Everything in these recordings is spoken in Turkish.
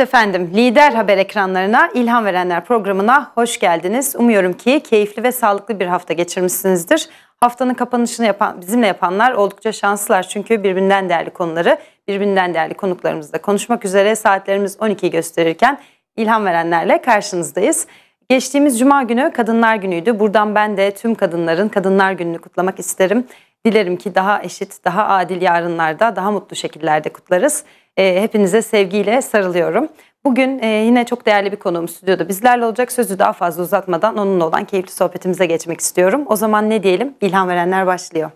efendim, Lider Haber ekranlarına, İlham Verenler programına hoş geldiniz. Umuyorum ki keyifli ve sağlıklı bir hafta geçirmişsinizdir. Haftanın kapanışını yapan, bizimle yapanlar oldukça şanslılar çünkü birbirinden değerli konuları, birbirinden değerli konuklarımızla konuşmak üzere saatlerimiz 12'yi gösterirken İlham Verenler'le karşınızdayız. Geçtiğimiz Cuma günü Kadınlar Günü'ydü. Buradan ben de tüm kadınların Kadınlar Günü'nü kutlamak isterim. Dilerim ki daha eşit, daha adil yarınlarda, daha mutlu şekillerde kutlarız. Ee, hepinize sevgiyle sarılıyorum. Bugün e, yine çok değerli bir konuğum stüdyoda bizlerle olacak. Sözü daha fazla uzatmadan onunla olan keyifli sohbetimize geçmek istiyorum. O zaman ne diyelim? İlham verenler başlıyor.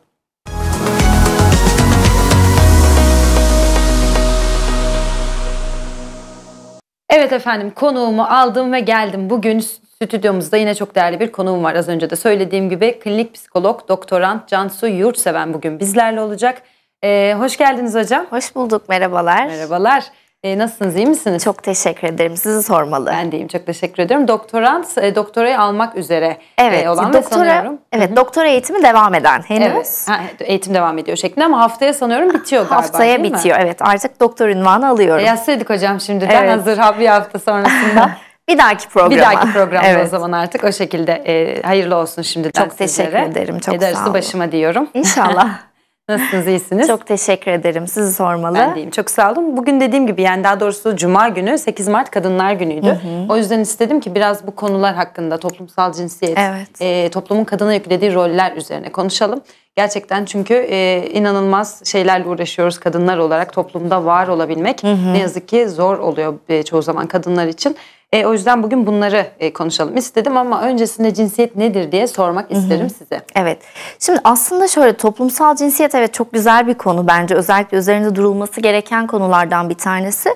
Evet efendim konuğumu aldım ve geldim. Bugün stüdyomuzda yine çok değerli bir konuğum var. Az önce de söylediğim gibi klinik psikolog doktorant Cansu Yurtseven bugün bizlerle olacak. Ee, hoş geldiniz hocam. Hoş bulduk, merhabalar. Merhabalar. E, nasılsınız, iyi misiniz? Çok teşekkür ederim. Sizi sormalı. Ben deyim, çok teşekkür ediyorum. Doktorant, e, doktorayı almak üzere e, evet, e, olan doktora, ve sanıyorum. Evet, doktora eğitimi devam eden henüz. Evet, ha, eğitim devam ediyor şeklinde ama haftaya sanıyorum bitiyor galiba Haftaya bitiyor, mi? evet. Artık doktor ünvanı alıyorum. E, yazsaydık hocam şimdiden evet. hazır bir hafta sonrasında. Bir dahaki programa. Bir dahaki programda evet. o zaman artık o şekilde. E, hayırlı olsun şimdiden Çok sizlere. teşekkür ederim. Çok e, sağ olun. başıma diyorum. İnşallah. Nasılsınız, iyisiniz? Çok teşekkür ederim. Sizi sormalı. Ben deyim. Çok sağ olun. Bugün dediğim gibi yani daha doğrusu Cuma günü 8 Mart Kadınlar Günü'ydü. Hı hı. O yüzden istedim ki biraz bu konular hakkında toplumsal cinsiyet, evet. e, toplumun kadına yüklediği roller üzerine konuşalım. Gerçekten çünkü e, inanılmaz şeylerle uğraşıyoruz kadınlar olarak toplumda var olabilmek. Hı hı. Ne yazık ki zor oluyor e, çoğu zaman kadınlar için. E, o yüzden bugün bunları e, konuşalım istedim ama öncesinde cinsiyet nedir diye sormak isterim Hı-hı. size. Evet. Şimdi aslında şöyle toplumsal cinsiyet evet çok güzel bir konu bence. Özellikle üzerinde durulması gereken konulardan bir tanesi.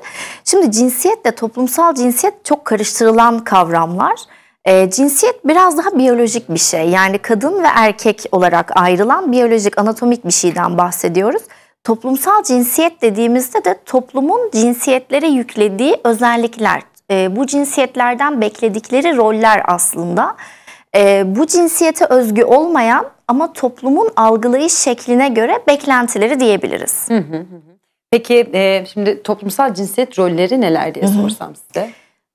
Şimdi cinsiyetle toplumsal cinsiyet çok karıştırılan kavramlar. E, cinsiyet biraz daha biyolojik bir şey. Yani kadın ve erkek olarak ayrılan biyolojik anatomik bir şeyden bahsediyoruz. Toplumsal cinsiyet dediğimizde de toplumun cinsiyetlere yüklediği özellikler, e, bu cinsiyetlerden bekledikleri roller aslında e, bu cinsiyete özgü olmayan ama toplumun algılayış şekline göre beklentileri diyebiliriz. Peki e, şimdi toplumsal cinsiyet rolleri neler diye sorsam size?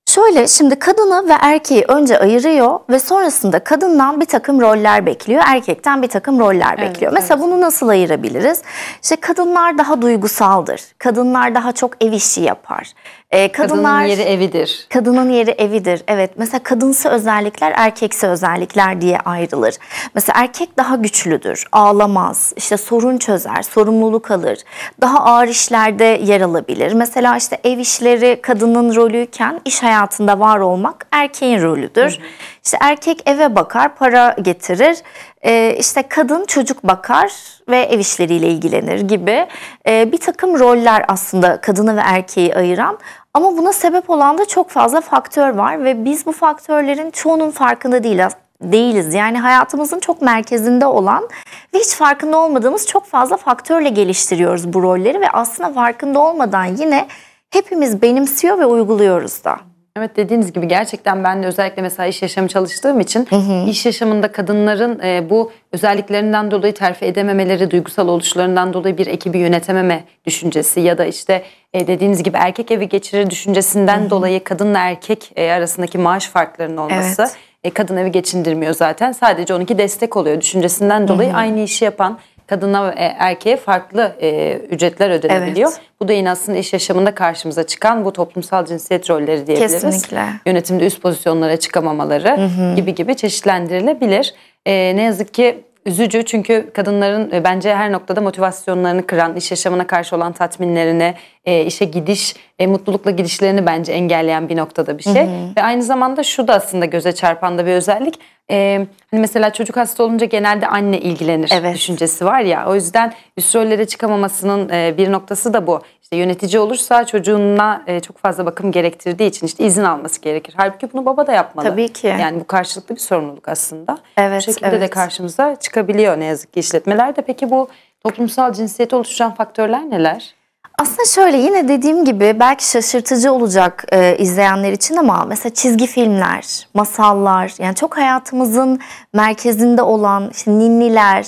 Şöyle şimdi kadını ve erkeği önce ayırıyor ve sonrasında kadından bir takım roller bekliyor, erkekten bir takım roller evet, bekliyor. Mesela evet. bunu nasıl ayırabiliriz? İşte kadınlar daha duygusaldır, kadınlar daha çok ev işi yapar, e, kadınlar, kadının yeri evidir. Kadının yeri evidir. Evet. Mesela kadınsı özellikler erkeksi özellikler diye ayrılır. Mesela erkek daha güçlüdür. Ağlamaz. işte sorun çözer. Sorumluluk alır. Daha ağır işlerde yer alabilir. Mesela işte ev işleri kadının rolüyken iş hayatında var olmak erkeğin rolüdür. Hı hı. İşte erkek eve bakar, para getirir. E, işte kadın çocuk bakar ve ev işleriyle ilgilenir gibi e, bir takım roller aslında kadını ve erkeği ayıran ama buna sebep olan da çok fazla faktör var ve biz bu faktörlerin çoğunun farkında değiliz. değiliz. Yani hayatımızın çok merkezinde olan ve hiç farkında olmadığımız çok fazla faktörle geliştiriyoruz bu rolleri ve aslında farkında olmadan yine hepimiz benimsiyor ve uyguluyoruz da. Evet dediğiniz gibi gerçekten ben de özellikle mesela iş yaşamı çalıştığım için hı hı. iş yaşamında kadınların e, bu özelliklerinden dolayı terfi edememeleri, duygusal oluşlarından dolayı bir ekibi yönetememe düşüncesi ya da işte e, dediğiniz gibi erkek evi geçirir düşüncesinden hı hı. dolayı kadınla erkek e, arasındaki maaş farklarının olması evet. e, kadın evi geçindirmiyor zaten sadece onunki destek oluyor düşüncesinden dolayı hı hı. aynı işi yapan kadına ve erkeğe farklı e, ücretler ödenebiliyor. Evet. Bu da yine aslında iş yaşamında karşımıza çıkan bu toplumsal cinsiyet rolleri diyebiliriz. Kesinlikle. Yönetimde üst pozisyonlara çıkamamaları hı hı. gibi gibi çeşitlendirilebilir. E, ne yazık ki üzücü çünkü kadınların e, bence her noktada motivasyonlarını kıran, iş yaşamına karşı olan tatminlerini, e, işe gidiş, e, mutlulukla gidişlerini bence engelleyen bir noktada bir şey. Hı hı. Ve aynı zamanda şu da aslında göze çarpan da bir özellik e, hani mesela çocuk hasta olunca genelde anne ilgilenir evet. düşüncesi var ya. O yüzden üst rollere çıkamamasının e, bir noktası da bu. İşte yönetici olursa çocuğuna e, çok fazla bakım gerektirdiği için işte izin alması gerekir. Halbuki bunu baba da yapmalı. Tabii ki. Yani bu karşılıklı bir sorumluluk aslında. Evet. Bu şekilde evet. de karşımıza çıkabiliyor ne yazık ki işletmelerde. Peki bu toplumsal cinsiyet oluşturan faktörler neler? Aslında şöyle yine dediğim gibi belki şaşırtıcı olacak e, izleyenler için ama mesela çizgi filmler, masallar yani çok hayatımızın merkezinde olan işte ninniler,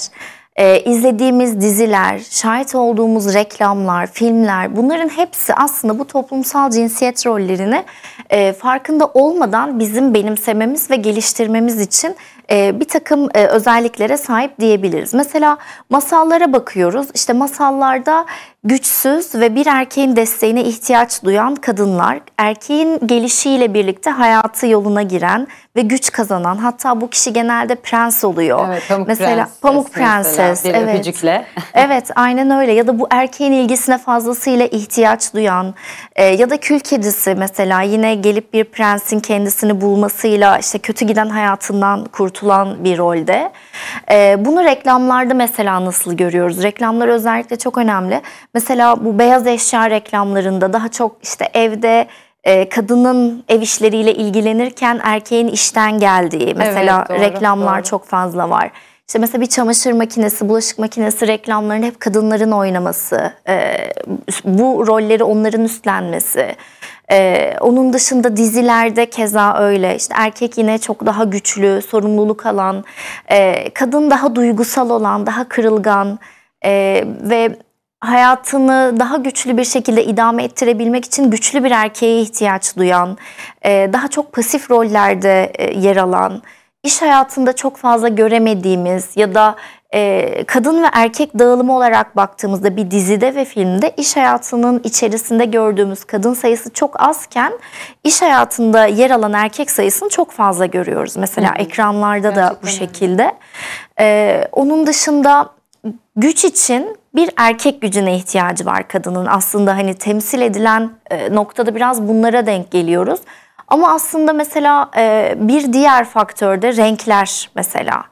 e, izlediğimiz diziler, şahit olduğumuz reklamlar, filmler bunların hepsi aslında bu toplumsal cinsiyet rollerini e, farkında olmadan bizim benimsememiz ve geliştirmemiz için e, bir takım e, özelliklere sahip diyebiliriz. Mesela masallara bakıyoruz. İşte masallarda güçsüz ve bir erkeğin desteğine ihtiyaç duyan kadınlar, erkeğin gelişiyle birlikte hayatı yoluna giren ve güç kazanan, hatta bu kişi genelde prens oluyor. Evet, pamuk mesela prenses, pamuk prenses, mesela, bir evet. öpücükle. evet, aynen öyle. Ya da bu erkeğin ilgisine fazlasıyla ihtiyaç duyan e, ya da kül kedisi mesela yine gelip bir prensin kendisini bulmasıyla işte kötü giden hayatından kurtulan bir rolde. E, bunu reklamlarda mesela nasıl görüyoruz? Reklamlar özellikle çok önemli. Mesela bu beyaz eşya reklamlarında daha çok işte evde e, kadının ev işleriyle ilgilenirken erkeğin işten geldiği mesela evet, doğru, reklamlar doğru. çok fazla var. İşte mesela bir çamaşır makinesi, bulaşık makinesi reklamlarının hep kadınların oynaması, e, bu rolleri onların üstlenmesi. E, onun dışında dizilerde keza öyle. İşte erkek yine çok daha güçlü, sorumluluk alan, e, kadın daha duygusal olan, daha kırılgan e, ve hayatını daha güçlü bir şekilde idame ettirebilmek için güçlü bir erkeğe ihtiyaç duyan, e, daha çok pasif rollerde e, yer alan, iş hayatında çok fazla göremediğimiz ya da e, kadın ve erkek dağılımı olarak baktığımızda bir dizide ve filmde iş hayatının içerisinde gördüğümüz kadın sayısı çok azken iş hayatında yer alan erkek sayısını çok fazla görüyoruz. Mesela Hı-hı. ekranlarda Gerçekten da bu şekilde. Ee, onun dışında güç için bir erkek gücüne ihtiyacı var kadının. Aslında hani temsil edilen e, noktada biraz bunlara denk geliyoruz. Ama aslında mesela e, bir diğer faktörde renkler mesela.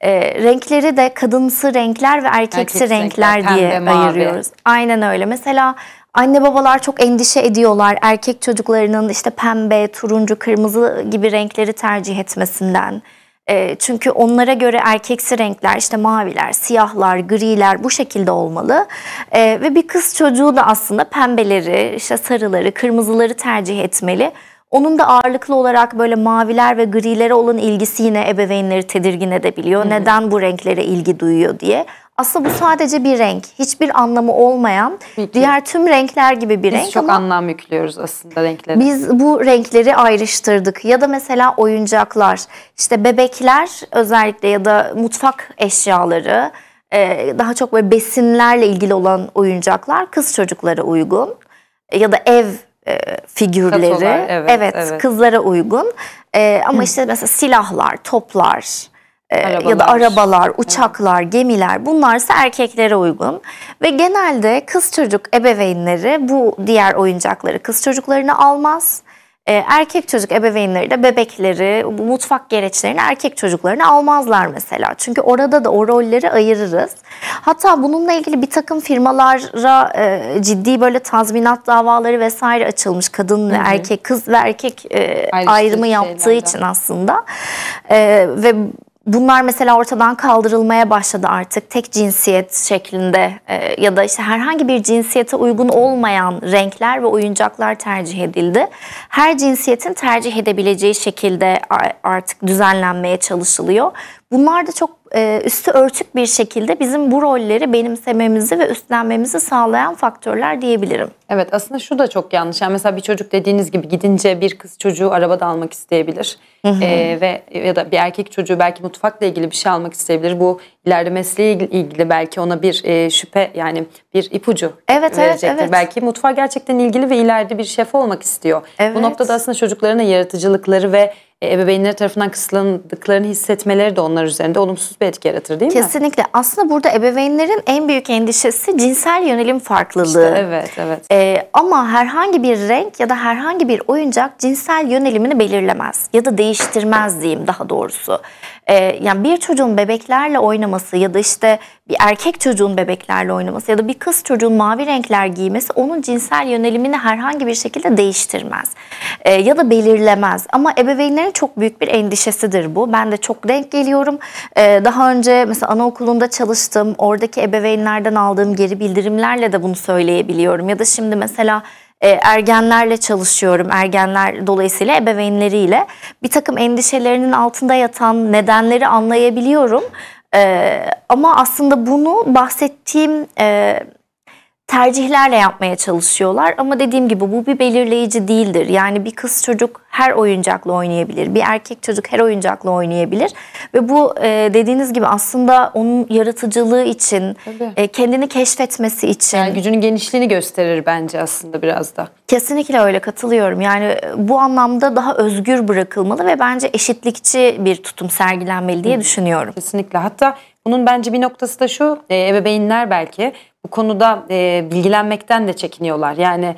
E, renkleri de kadınsı renkler ve erkeksi, erkeksi renkler, renkler diye mavi. ayırıyoruz. Aynen öyle. Mesela anne babalar çok endişe ediyorlar erkek çocuklarının işte pembe, turuncu, kırmızı gibi renkleri tercih etmesinden. Ee, çünkü onlara göre erkeksi renkler işte maviler, siyahlar, griler bu şekilde olmalı. Ee, ve bir kız çocuğu da aslında pembeleri, işte sarıları, kırmızıları tercih etmeli. Onun da ağırlıklı olarak böyle maviler ve grilere olan ilgisi yine ebeveynleri tedirgin edebiliyor. Hmm. Neden bu renklere ilgi duyuyor diye. Aslında bu sadece bir renk. Hiçbir anlamı olmayan, Peki. diğer tüm renkler gibi bir Biz renk. Biz çok ama anlam yüklüyoruz aslında renklere. Biz bu renkleri ayrıştırdık. Ya da mesela oyuncaklar, işte bebekler özellikle ya da mutfak eşyaları, e, daha çok böyle besinlerle ilgili olan oyuncaklar kız çocuklara uygun. E, ya da ev e, figürleri. Katolar, evet, evet, evet, kızlara uygun. Ama işte mesela silahlar, toplar Arabalar. Ee, ya da arabalar, uçaklar, gemiler bunlarsa erkeklere uygun. Ve genelde kız çocuk ebeveynleri bu diğer oyuncakları kız çocuklarını almaz. Ee, erkek çocuk ebeveynleri de bebekleri, mutfak gereçlerini erkek çocuklarını almazlar mesela. Çünkü orada da o rolleri ayırırız. Hatta bununla ilgili bir takım firmalara e, ciddi böyle tazminat davaları vesaire açılmış. Kadın ve erkek, kız ve erkek e, ayrımı yaptığı şeylerden. için aslında. E, ve bunlar mesela ortadan kaldırılmaya başladı artık. Tek cinsiyet şeklinde e, ya da işte herhangi bir cinsiyete uygun olmayan renkler ve oyuncaklar tercih edildi. Her cinsiyetin tercih edebileceği şekilde artık düzenlenmeye çalışılıyor. Bunlar da çok e, üstü örtük bir şekilde bizim bu rolleri benimsememizi ve üstlenmemizi sağlayan faktörler diyebilirim. Evet aslında şu da çok yanlış. Yani mesela bir çocuk dediğiniz gibi gidince bir kız çocuğu arabada almak isteyebilir. E, ve ya da bir erkek çocuğu belki mutfakla ilgili bir şey almak isteyebilir. Bu ileride mesleği ilgili belki ona bir e, şüphe yani bir ipucu evet, verecektir. Evet, evet. Belki mutfağa gerçekten ilgili ve ileride bir şef olmak istiyor. Evet. Bu noktada aslında çocukların yaratıcılıkları ve e, ebeveynleri tarafından kısıtlandıklarını hissetmeleri de onlar üzerinde olumsuz bir etki yaratır değil mi? Kesinlikle. Aslında burada ebeveynlerin en büyük endişesi cinsel yönelim farklılığı. İşte, evet, evet. Ee, ama herhangi bir renk ya da herhangi bir oyuncak cinsel yönelimini belirlemez ya da değiştirmez diyeyim daha doğrusu e, yani bir çocuğun bebeklerle oynaması ya da işte bir erkek çocuğun bebeklerle oynaması ya da bir kız çocuğun mavi renkler giymesi onun cinsel yönelimini herhangi bir şekilde değiştirmez e, ya da belirlemez. Ama ebeveynlerin çok büyük bir endişesidir bu. Ben de çok denk geliyorum. E, daha önce mesela anaokulunda çalıştım. Oradaki ebeveynlerden aldığım geri bildirimlerle de bunu söyleyebiliyorum. Ya da şimdi mesela e, ergenlerle çalışıyorum. Ergenler dolayısıyla ebeveynleriyle bir takım endişelerinin altında yatan nedenleri anlayabiliyorum. E, ama aslında bunu bahsettiğim e, tercihlerle yapmaya çalışıyorlar ama dediğim gibi bu bir belirleyici değildir. Yani bir kız çocuk her oyuncakla oynayabilir, bir erkek çocuk her oyuncakla oynayabilir ve bu e, dediğiniz gibi aslında onun yaratıcılığı için, e, kendini keşfetmesi için. Yani gücünün genişliğini gösterir bence aslında biraz da. Kesinlikle öyle katılıyorum. Yani e, bu anlamda daha özgür bırakılmalı ve bence eşitlikçi bir tutum sergilenmeli diye Hı. düşünüyorum. Kesinlikle. Hatta bunun bence bir noktası da şu, e, ebeveynler belki bu konuda e, bilgilenmekten de çekiniyorlar. Yani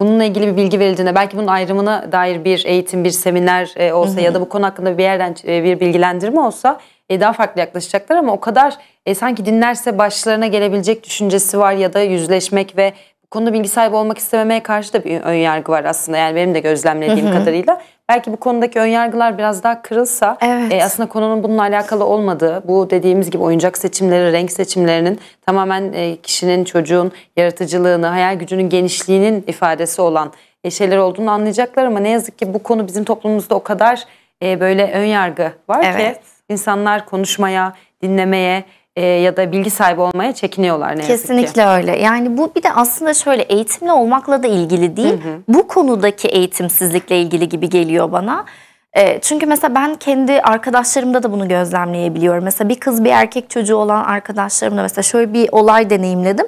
bununla ilgili bir bilgi verildiğinde belki bunun ayrımına dair bir eğitim, bir seminer e, olsa ya da bu konu hakkında bir yerden e, bir bilgilendirme olsa e, daha farklı yaklaşacaklar ama o kadar e, sanki dinlerse başlarına gelebilecek düşüncesi var ya da yüzleşmek ve konuda bilgi sahibi olmak istememeye karşı da bir önyargı var aslında. Yani benim de gözlemlediğim kadarıyla. Belki bu konudaki önyargılar biraz daha kırılsa e, evet. e, aslında konunun bununla alakalı olmadığı, bu dediğimiz gibi oyuncak seçimleri, renk seçimlerinin tamamen e, kişinin, çocuğun yaratıcılığını, hayal gücünün genişliğinin ifadesi olan e, şeyler olduğunu anlayacaklar ama ne yazık ki bu konu bizim toplumumuzda o kadar e, böyle önyargı var evet. ki insanlar konuşmaya, dinlemeye, e, ya da bilgi sahibi olmaya çekiniyorlar ne Kesinlikle ki. öyle. Yani bu bir de aslında şöyle eğitimli olmakla da ilgili değil. Hı hı. Bu konudaki eğitimsizlikle ilgili gibi geliyor bana. E, çünkü mesela ben kendi arkadaşlarımda da bunu gözlemleyebiliyorum. Mesela bir kız bir erkek çocuğu olan arkadaşlarımda mesela şöyle bir olay deneyimledim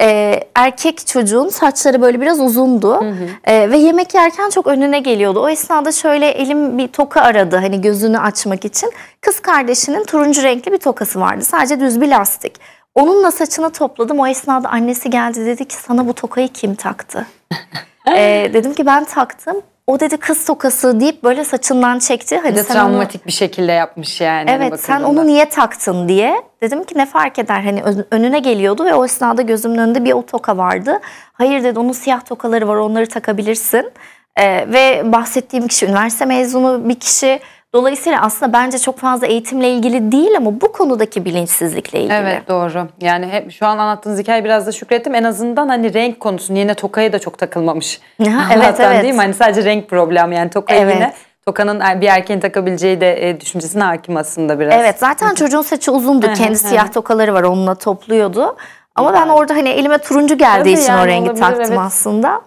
e, erkek çocuğun saçları böyle biraz uzundu hı hı. E, ve yemek yerken çok önüne geliyordu. O esnada şöyle elim bir toka aradı hani gözünü açmak için. Kız kardeşinin turuncu renkli bir tokası vardı sadece düz bir lastik. Onunla saçını topladım o esnada annesi geldi dedi ki sana bu tokayı kim taktı? e, dedim ki ben taktım o dedi kız tokası deyip böyle saçından çekti. Hadi de sen travmatik onu... bir şekilde yapmış yani. Evet hani sen onu niye taktın diye. Dedim ki ne fark eder hani önüne geliyordu ve o esnada gözümün önünde bir o toka vardı. Hayır dedi onun siyah tokaları var onları takabilirsin. Ee, ve bahsettiğim kişi üniversite mezunu bir kişi Dolayısıyla aslında bence çok fazla eğitimle ilgili değil ama bu konudaki bilinçsizlikle ilgili. Evet doğru. Yani hep şu an anlattığınız hikaye biraz da şükrettim. En azından hani renk konusu yine Toka'ya da çok takılmamış. evet Zaten evet. Değil mi? Hani sadece renk problemi yani Toka evet. yine Toka'nın er, bir erkeğin takabileceği de e, düşüncesine hakim aslında biraz. Evet zaten çocuğun saçı uzundu. Kendi siyah tokaları var onunla topluyordu. Ama ben orada hani elime turuncu geldiği Tabii için yani, o rengi taktım evet. aslında.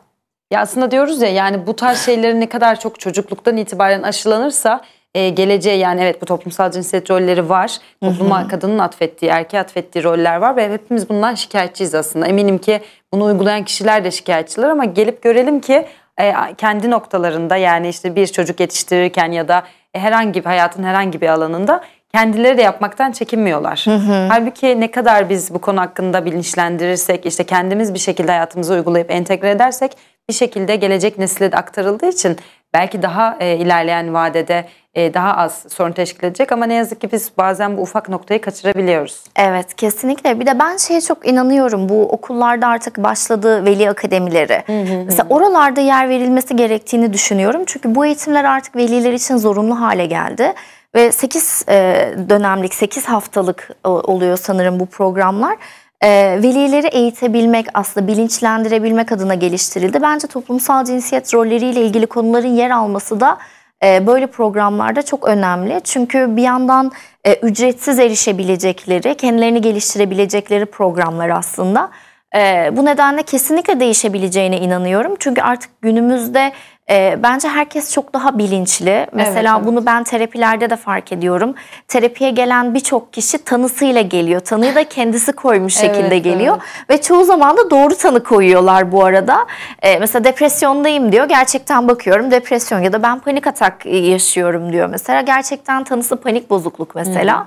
Ya aslında diyoruz ya yani bu tarz şeylerin ne kadar çok çocukluktan itibaren aşılanırsa e, geleceğe yani evet bu toplumsal cinsiyet rolleri var. Topluma Hı-hı. kadının atfettiği, erkeğe atfettiği roller var ve hepimiz bundan şikayetçiyiz aslında. Eminim ki bunu uygulayan kişiler de şikayetçiler ama gelip görelim ki e, kendi noktalarında yani işte bir çocuk yetiştirirken ya da herhangi bir hayatın herhangi bir alanında kendileri de yapmaktan çekinmiyorlar. Hı hı. Halbuki ne kadar biz bu konu hakkında bilinçlendirirsek, işte kendimiz bir şekilde hayatımızı uygulayıp entegre edersek bir şekilde gelecek nesile de aktarıldığı için belki daha e, ilerleyen vadede e, daha az sorun teşkil edecek ama ne yazık ki biz bazen bu ufak noktayı kaçırabiliyoruz. Evet kesinlikle bir de ben şeye çok inanıyorum bu okullarda artık başladığı veli akademileri. Mesela oralarda yer verilmesi gerektiğini düşünüyorum çünkü bu eğitimler artık veliler için zorunlu hale geldi. Ve 8 e, dönemlik 8 haftalık e, oluyor sanırım bu programlar e, velileri eğitebilmek aslında bilinçlendirebilmek adına geliştirildi. Bence toplumsal cinsiyet rolleriyle ilgili konuların yer alması da e, böyle programlarda çok önemli. Çünkü bir yandan e, ücretsiz erişebilecekleri, kendilerini geliştirebilecekleri programlar aslında. E, bu nedenle kesinlikle değişebileceğine inanıyorum. Çünkü artık günümüzde e, bence herkes çok daha bilinçli. Mesela evet, evet. bunu ben terapilerde de fark ediyorum. Terapiye gelen birçok kişi tanısıyla geliyor. Tanıyı da kendisi koymuş evet, şekilde geliyor. Evet. Ve çoğu zaman da doğru tanı koyuyorlar bu arada. E, mesela depresyondayım diyor. Gerçekten bakıyorum depresyon ya da ben panik atak yaşıyorum diyor mesela. Gerçekten tanısı panik bozukluk mesela.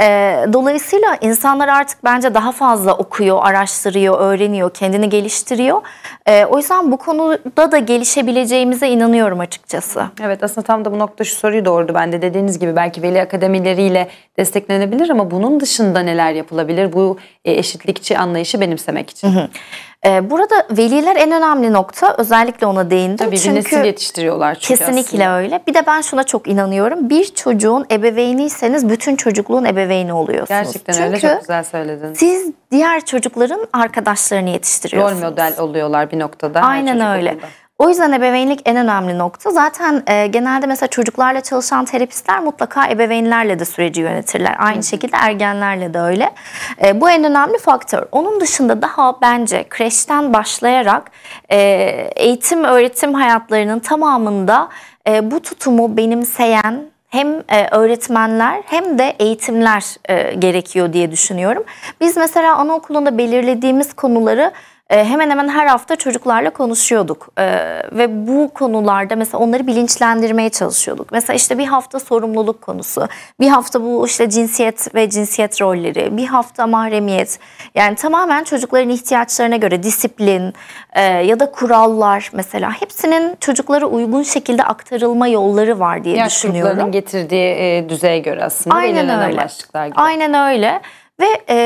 E, dolayısıyla insanlar artık bence daha fazla okuyor, araştırıyor, öğreniyor, kendini geliştiriyor. E, o yüzden bu konuda da gelişebileceğimiz yapabileceğimize inanıyorum açıkçası. Evet aslında tam da bu nokta şu soruyu doğurdu Ben de Dediğiniz gibi belki veli akademileriyle desteklenebilir ama bunun dışında neler yapılabilir bu e, eşitlikçi anlayışı benimsemek için? Hı hı. E, burada veliler en önemli nokta özellikle ona değindim. Tabii çünkü, bir nesil yetiştiriyorlar çünkü Kesinlikle aslında. öyle. Bir de ben şuna çok inanıyorum. Bir çocuğun ebeveyniyseniz bütün çocukluğun ebeveyni oluyorsunuz. Gerçekten çünkü öyle çok güzel söyledin. Siz diğer çocukların arkadaşlarını yetiştiriyorsunuz. Rol model oluyorlar bir noktada. Aynen öyle. Okulda. O yüzden ebeveynlik en önemli nokta. Zaten e, genelde mesela çocuklarla çalışan terapistler mutlaka ebeveynlerle de süreci yönetirler. Aynı şekilde ergenlerle de öyle. E, bu en önemli faktör. Onun dışında daha bence kreşten başlayarak e, eğitim öğretim hayatlarının tamamında e, bu tutumu benimseyen hem e, öğretmenler hem de eğitimler e, gerekiyor diye düşünüyorum. Biz mesela anaokulunda belirlediğimiz konuları ee, hemen hemen her hafta çocuklarla konuşuyorduk. Ee, ve bu konularda mesela onları bilinçlendirmeye çalışıyorduk. Mesela işte bir hafta sorumluluk konusu, bir hafta bu işte cinsiyet ve cinsiyet rolleri, bir hafta mahremiyet. Yani tamamen çocukların ihtiyaçlarına göre disiplin e, ya da kurallar mesela hepsinin çocuklara uygun şekilde aktarılma yolları var diye Yaş düşünüyorum. getirdiği e, düzeye göre aslında. Aynen öyle. Gibi. Aynen öyle. Ve e,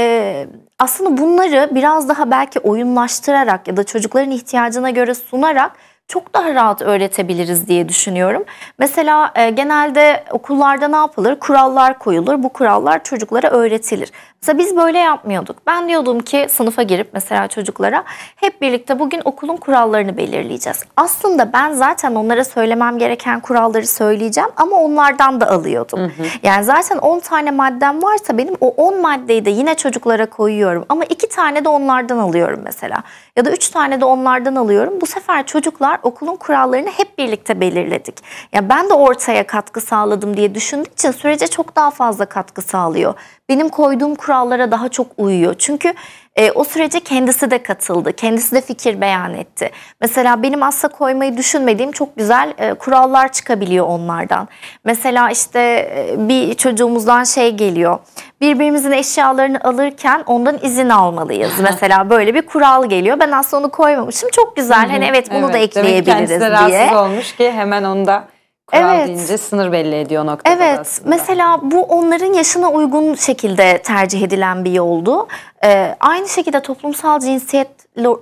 aslında bunları biraz daha belki oyunlaştırarak ya da çocukların ihtiyacına göre sunarak çok daha rahat öğretebiliriz diye düşünüyorum. Mesela e, genelde okullarda ne yapılır? Kurallar koyulur. Bu kurallar çocuklara öğretilir. Mesela biz böyle yapmıyorduk. Ben diyordum ki sınıfa girip mesela çocuklara hep birlikte bugün okulun kurallarını belirleyeceğiz. Aslında ben zaten onlara söylemem gereken kuralları söyleyeceğim ama onlardan da alıyordum. Hı hı. Yani zaten 10 tane maddem varsa benim o 10 maddeyi de yine çocuklara koyuyorum ama 2 tane de onlardan alıyorum mesela. Ya da 3 tane de onlardan alıyorum. Bu sefer çocuklar okulun kurallarını hep birlikte belirledik. Ya ben de ortaya katkı sağladım diye düşündüğü için sürece çok daha fazla katkı sağlıyor. Benim koyduğum kurallar kurallara daha çok uyuyor. Çünkü e, o sürece kendisi de katıldı. Kendisi de fikir beyan etti. Mesela benim asla koymayı düşünmediğim çok güzel e, kurallar çıkabiliyor onlardan. Mesela işte e, bir çocuğumuzdan şey geliyor. Birbirimizin eşyalarını alırken ondan izin almalıyız. Mesela böyle bir kural geliyor. Ben aslında onu koymamışım. Çok güzel. hani evet bunu evet. da ekleyebiliriz Demek diye. Demek kendisi rahatsız olmuş ki hemen onda Kural evet. deyince sınır belli ediyor noktada Evet aslında. mesela bu onların yaşına uygun şekilde tercih edilen bir yoldu. Ee, aynı şekilde toplumsal cinsiyet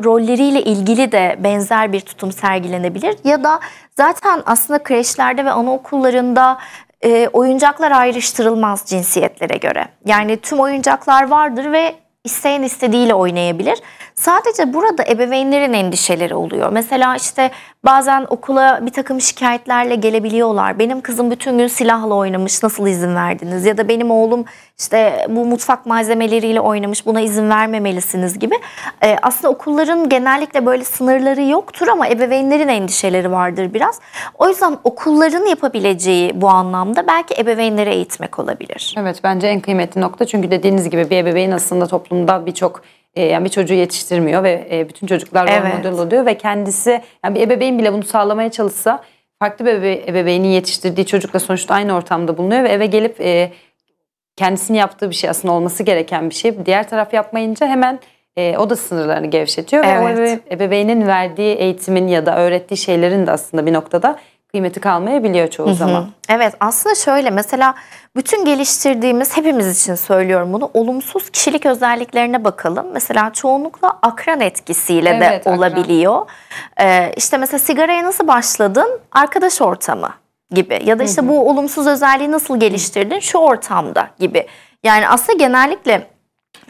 rolleriyle ilgili de benzer bir tutum sergilenebilir. Ya da zaten aslında kreşlerde ve anaokullarında e, oyuncaklar ayrıştırılmaz cinsiyetlere göre. Yani tüm oyuncaklar vardır ve isteyen istediğiyle oynayabilir. Sadece burada ebeveynlerin endişeleri oluyor. Mesela işte bazen okula bir takım şikayetlerle gelebiliyorlar. Benim kızım bütün gün silahla oynamış nasıl izin verdiniz? Ya da benim oğlum işte bu mutfak malzemeleriyle oynamış buna izin vermemelisiniz gibi. Ee, aslında okulların genellikle böyle sınırları yoktur ama ebeveynlerin endişeleri vardır biraz. O yüzden okulların yapabileceği bu anlamda belki ebeveynlere eğitmek olabilir. Evet bence en kıymetli nokta çünkü dediğiniz gibi bir ebeveyn aslında toplumda birçok ee, yani bir çocuğu yetiştirmiyor ve e, bütün çocuklar rol evet. model oluyor ve kendisi yani bir ebeveyn bile bunu sağlamaya çalışsa farklı bir ebeveynin yetiştirdiği çocukla sonuçta aynı ortamda bulunuyor ve eve gelip e, kendisini yaptığı bir şey aslında olması gereken bir şey. Diğer taraf yapmayınca hemen e, o da sınırlarını gevşetiyor evet. ve o ebeveynin verdiği eğitimin ya da öğrettiği şeylerin de aslında bir noktada kıymeti kalmayabiliyor çoğu Hı-hı. zaman. Evet aslında şöyle mesela bütün geliştirdiğimiz hepimiz için söylüyorum bunu olumsuz kişilik özelliklerine bakalım. Mesela çoğunlukla akran etkisiyle evet, de olabiliyor. Akran. Ee, işte mesela sigaraya nasıl başladın? Arkadaş ortamı gibi ya da işte Hı-hı. bu olumsuz özelliği nasıl geliştirdin şu ortamda gibi. Yani aslında genellikle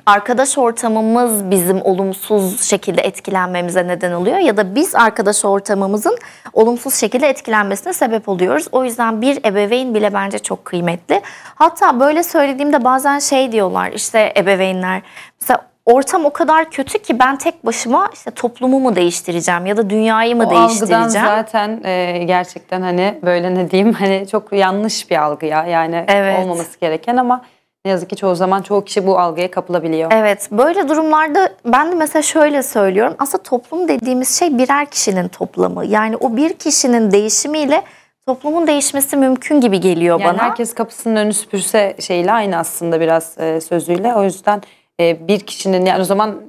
arkadaş ortamımız bizim olumsuz şekilde etkilenmemize neden oluyor ya da biz arkadaş ortamımızın olumsuz şekilde etkilenmesine sebep oluyoruz. O yüzden bir ebeveyn bile bence çok kıymetli. Hatta böyle söylediğimde bazen şey diyorlar işte ebeveynler mesela ortam o kadar kötü ki ben tek başıma işte toplumu mu değiştireceğim ya da dünyayı mı o değiştireceğim? Algıdan zaten e, gerçekten hani böyle ne diyeyim hani çok yanlış bir algı ya yani evet. olmaması gereken ama ne yazık ki çoğu zaman çoğu kişi bu algıya kapılabiliyor. Evet böyle durumlarda ben de mesela şöyle söylüyorum. Aslında toplum dediğimiz şey birer kişinin toplamı. Yani o bir kişinin değişimiyle toplumun değişmesi mümkün gibi geliyor yani bana. Herkes kapısının önü süpürse şeyle aynı aslında biraz e, sözüyle. O yüzden e, bir kişinin yani o zaman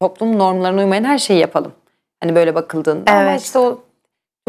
toplum normlarına uymayan her şeyi yapalım. Hani böyle bakıldığında evet. ama işte o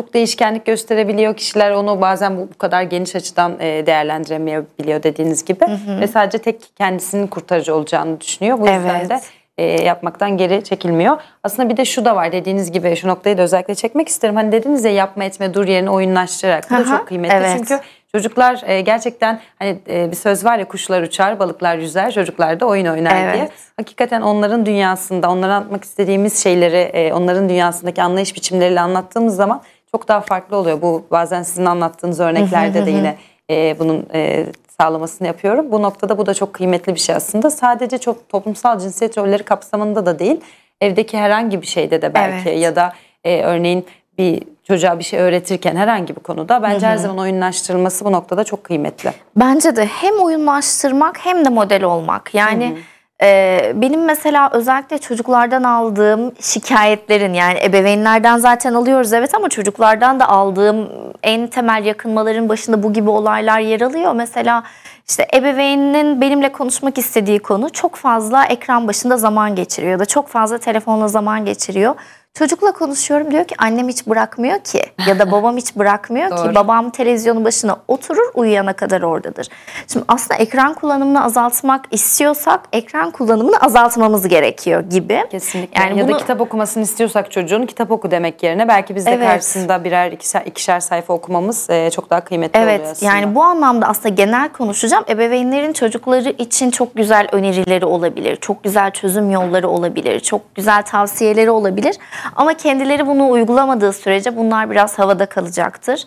çok değişkenlik gösterebiliyor. Kişiler onu bazen bu, kadar geniş açıdan e, değerlendiremeyebiliyor dediğiniz gibi. Hı hı. Ve sadece tek kendisinin kurtarıcı olacağını düşünüyor. Bu evet. yüzden de e, yapmaktan geri çekilmiyor. Aslında bir de şu da var dediğiniz gibi şu noktayı da özellikle çekmek isterim. Hani dediniz ya yapma etme dur yerine oyunlaştırarak. Bu da çok kıymetli evet. çünkü çocuklar e, gerçekten hani bir söz var ya kuşlar uçar, balıklar yüzer, çocuklar da oyun oynar evet. diye. Hakikaten onların dünyasında, onlara anlatmak istediğimiz şeyleri, onların dünyasındaki anlayış biçimleriyle anlattığımız zaman çok daha farklı oluyor. Bu bazen sizin anlattığınız örneklerde de yine e, bunun e, sağlamasını yapıyorum. Bu noktada bu da çok kıymetli bir şey aslında. Sadece çok toplumsal cinsiyet rolleri kapsamında da değil, evdeki herhangi bir şeyde de belki evet. ya da e, örneğin bir çocuğa bir şey öğretirken herhangi bir konuda bence Hı-hı. her zaman oyunlaştırılması bu noktada çok kıymetli. Bence de hem oyunlaştırmak hem de model olmak. Yani Hı-hı ee, benim mesela özellikle çocuklardan aldığım şikayetlerin yani ebeveynlerden zaten alıyoruz evet ama çocuklardan da aldığım en temel yakınmaların başında bu gibi olaylar yer alıyor. Mesela işte ebeveynin benimle konuşmak istediği konu çok fazla ekran başında zaman geçiriyor ya da çok fazla telefonla zaman geçiriyor. Çocukla konuşuyorum diyor ki annem hiç bırakmıyor ki ya da babam hiç bırakmıyor ki. Babam televizyonun başına oturur uyuyana kadar oradadır. Şimdi aslında ekran kullanımını azaltmak istiyorsak ekran kullanımını azaltmamız gerekiyor gibi. Kesinlikle. Yani ya bunu... da kitap okumasını istiyorsak çocuğun kitap oku demek yerine belki biz de evet. karşısında birer ikişer, ikişer sayfa okumamız e, çok daha kıymetli evet, oluyor aslında. Yani bu anlamda aslında genel konuşacağım. Ebeveynlerin çocukları için çok güzel önerileri olabilir. Çok güzel çözüm yolları olabilir. Çok güzel tavsiyeleri olabilir. Ama kendileri bunu uygulamadığı sürece bunlar biraz havada kalacaktır.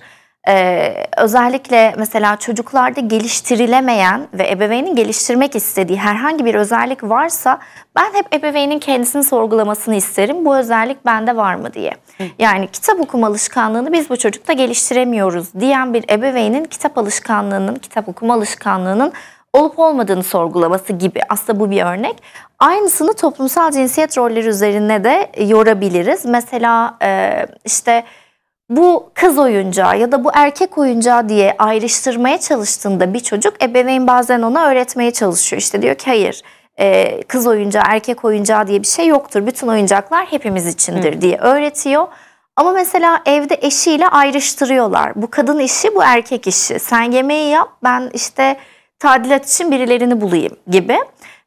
Ee, özellikle mesela çocuklarda geliştirilemeyen ve ebeveynin geliştirmek istediği herhangi bir özellik varsa ben hep ebeveynin kendisini sorgulamasını isterim. Bu özellik bende var mı diye. Yani kitap okuma alışkanlığını biz bu çocukta geliştiremiyoruz diyen bir ebeveynin kitap alışkanlığının, kitap okuma alışkanlığının olup olmadığını sorgulaması gibi aslında bu bir örnek. Aynısını toplumsal cinsiyet rolleri üzerine de yorabiliriz. Mesela e, işte bu kız oyuncağı ya da bu erkek oyuncağı diye ayrıştırmaya çalıştığında bir çocuk e, ebeveyn bazen ona öğretmeye çalışıyor. İşte diyor ki hayır e, kız oyuncağı erkek oyuncağı diye bir şey yoktur. Bütün oyuncaklar hepimiz içindir Hı. diye öğretiyor. Ama mesela evde eşiyle ayrıştırıyorlar. Bu kadın işi bu erkek işi. Sen yemeği yap ben işte tadilat için birilerini bulayım gibi.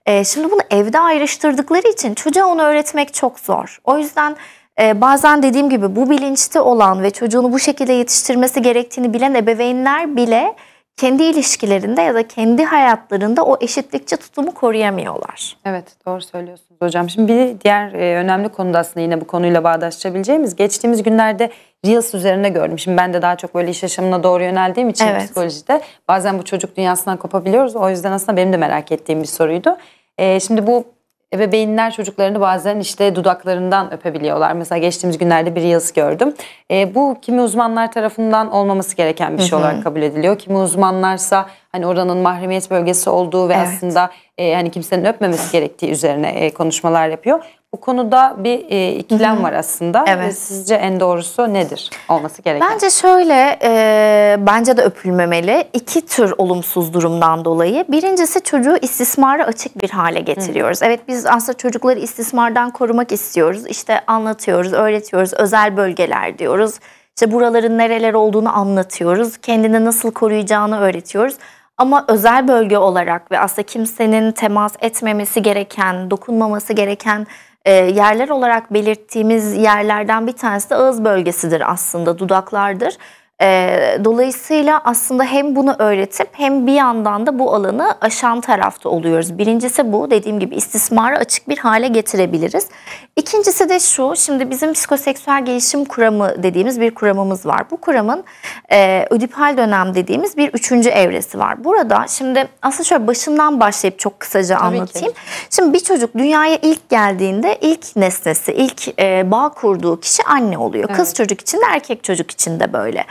E, şimdi bunu evde ayrıştırdıkları için çocuğa onu öğretmek çok zor. O yüzden e, bazen dediğim gibi bu bilinçli olan ve çocuğunu bu şekilde yetiştirmesi gerektiğini bilen ebeveynler bile kendi ilişkilerinde ya da kendi hayatlarında o eşitlikçi tutumu koruyamıyorlar. Evet doğru söylüyorsunuz hocam. Şimdi bir diğer e, önemli konuda aslında yine bu konuyla bağdaştırabileceğimiz geçtiğimiz günlerde Reels üzerine gördüm. Şimdi ben de daha çok böyle iş yaşamına doğru yöneldiğim için evet. psikolojide bazen bu çocuk dünyasından kopabiliyoruz. O yüzden aslında benim de merak ettiğim bir soruydu. E, şimdi bu ebeveynler çocuklarını bazen işte dudaklarından öpebiliyorlar. Mesela geçtiğimiz günlerde bir yazı gördüm. E, bu kimi uzmanlar tarafından olmaması gereken bir şey olarak kabul ediliyor. Kimi uzmanlarsa hani oranın mahremiyet bölgesi olduğu ve evet. aslında e, hani kimsenin öpmemesi gerektiği üzerine e, konuşmalar yapıyor. Bu konuda bir e, ikilem Hı -hı. var aslında. E, evet. Ve sizce en doğrusu nedir olması gereken? Bence şöyle, e, bence de öpülmemeli. İki tür olumsuz durumdan dolayı. Birincisi çocuğu istismara açık bir hale getiriyoruz. Hı. Evet biz aslında çocukları istismardan korumak istiyoruz. İşte anlatıyoruz, öğretiyoruz, özel bölgeler diyoruz. İşte buraların nereler olduğunu anlatıyoruz. Kendini nasıl koruyacağını öğretiyoruz. Ama özel bölge olarak ve aslında kimsenin temas etmemesi gereken, dokunmaması gereken ee, yerler olarak belirttiğimiz yerlerden bir tanesi de ağız bölgesidir aslında dudaklardır. E, dolayısıyla aslında hem bunu öğretip hem bir yandan da bu alanı aşan tarafta oluyoruz. Birincisi bu dediğim gibi istismarı açık bir hale getirebiliriz. İkincisi de şu şimdi bizim psikoseksüel gelişim kuramı dediğimiz bir kuramımız var. Bu kuramın e, ödipal dönem dediğimiz bir üçüncü evresi var. Burada şimdi aslında şöyle başından başlayıp çok kısaca Tabii anlatayım. Ki. Şimdi bir çocuk dünyaya ilk geldiğinde ilk nesnesi, ilk e, bağ kurduğu kişi anne oluyor. Evet. Kız çocuk için de erkek çocuk için de böyle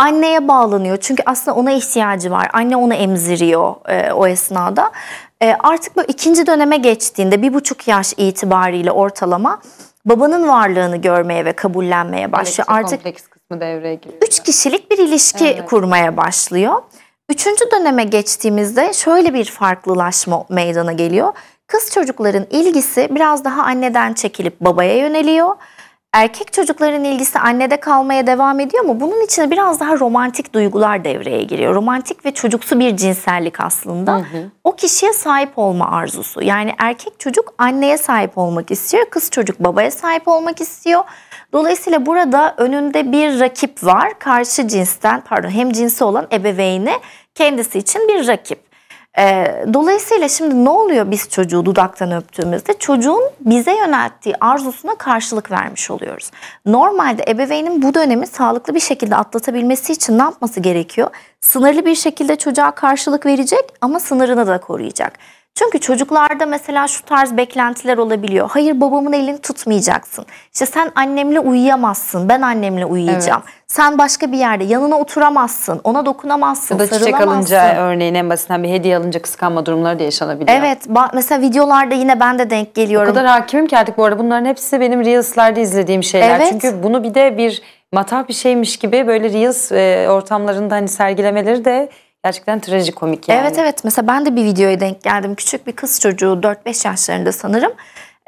anneye bağlanıyor. Çünkü aslında ona ihtiyacı var. Anne onu emziriyor e, o esnada. E, artık bu ikinci döneme geçtiğinde bir buçuk yaş itibariyle ortalama babanın varlığını görmeye ve kabullenmeye başlıyor. Evet, artık kompleks kısmı devreye giriyor. Üç kişilik bir ilişki evet. kurmaya başlıyor. Üçüncü döneme geçtiğimizde şöyle bir farklılaşma meydana geliyor. Kız çocukların ilgisi biraz daha anneden çekilip babaya yöneliyor. Erkek çocukların ilgisi annede kalmaya devam ediyor mu? Bunun için biraz daha romantik duygular devreye giriyor. Romantik ve çocuksu bir cinsellik aslında. Hı hı. O kişiye sahip olma arzusu. Yani erkek çocuk anneye sahip olmak istiyor, kız çocuk babaya sahip olmak istiyor. Dolayısıyla burada önünde bir rakip var. Karşı cinsten, pardon, hem cinsi olan ebeveyni kendisi için bir rakip. E, dolayısıyla şimdi ne oluyor biz çocuğu dudaktan öptüğümüzde? Çocuğun bize yönelttiği arzusuna karşılık vermiş oluyoruz. Normalde ebeveynin bu dönemi sağlıklı bir şekilde atlatabilmesi için ne yapması gerekiyor? Sınırlı bir şekilde çocuğa karşılık verecek ama sınırını da koruyacak. Çünkü çocuklarda mesela şu tarz beklentiler olabiliyor. Hayır babamın elini tutmayacaksın. İşte sen annemle uyuyamazsın. Ben annemle uyuyacağım. Evet. Sen başka bir yerde yanına oturamazsın. Ona dokunamazsın. Ya da çiçek alınca örneğin en basitinden bir hediye alınca kıskanma durumları da yaşanabiliyor. Evet. Mesela videolarda yine ben de denk geliyorum. O kadar hakimim ki artık bu arada bunların hepsi benim Reels'larda izlediğim şeyler. Evet. Çünkü bunu bir de bir matah bir şeymiş gibi böyle Reels e, ortamlarında hani sergilemeleri de gerçekten trajikomik yani. Evet evet mesela ben de bir videoya denk geldim. Küçük bir kız çocuğu 4-5 yaşlarında sanırım.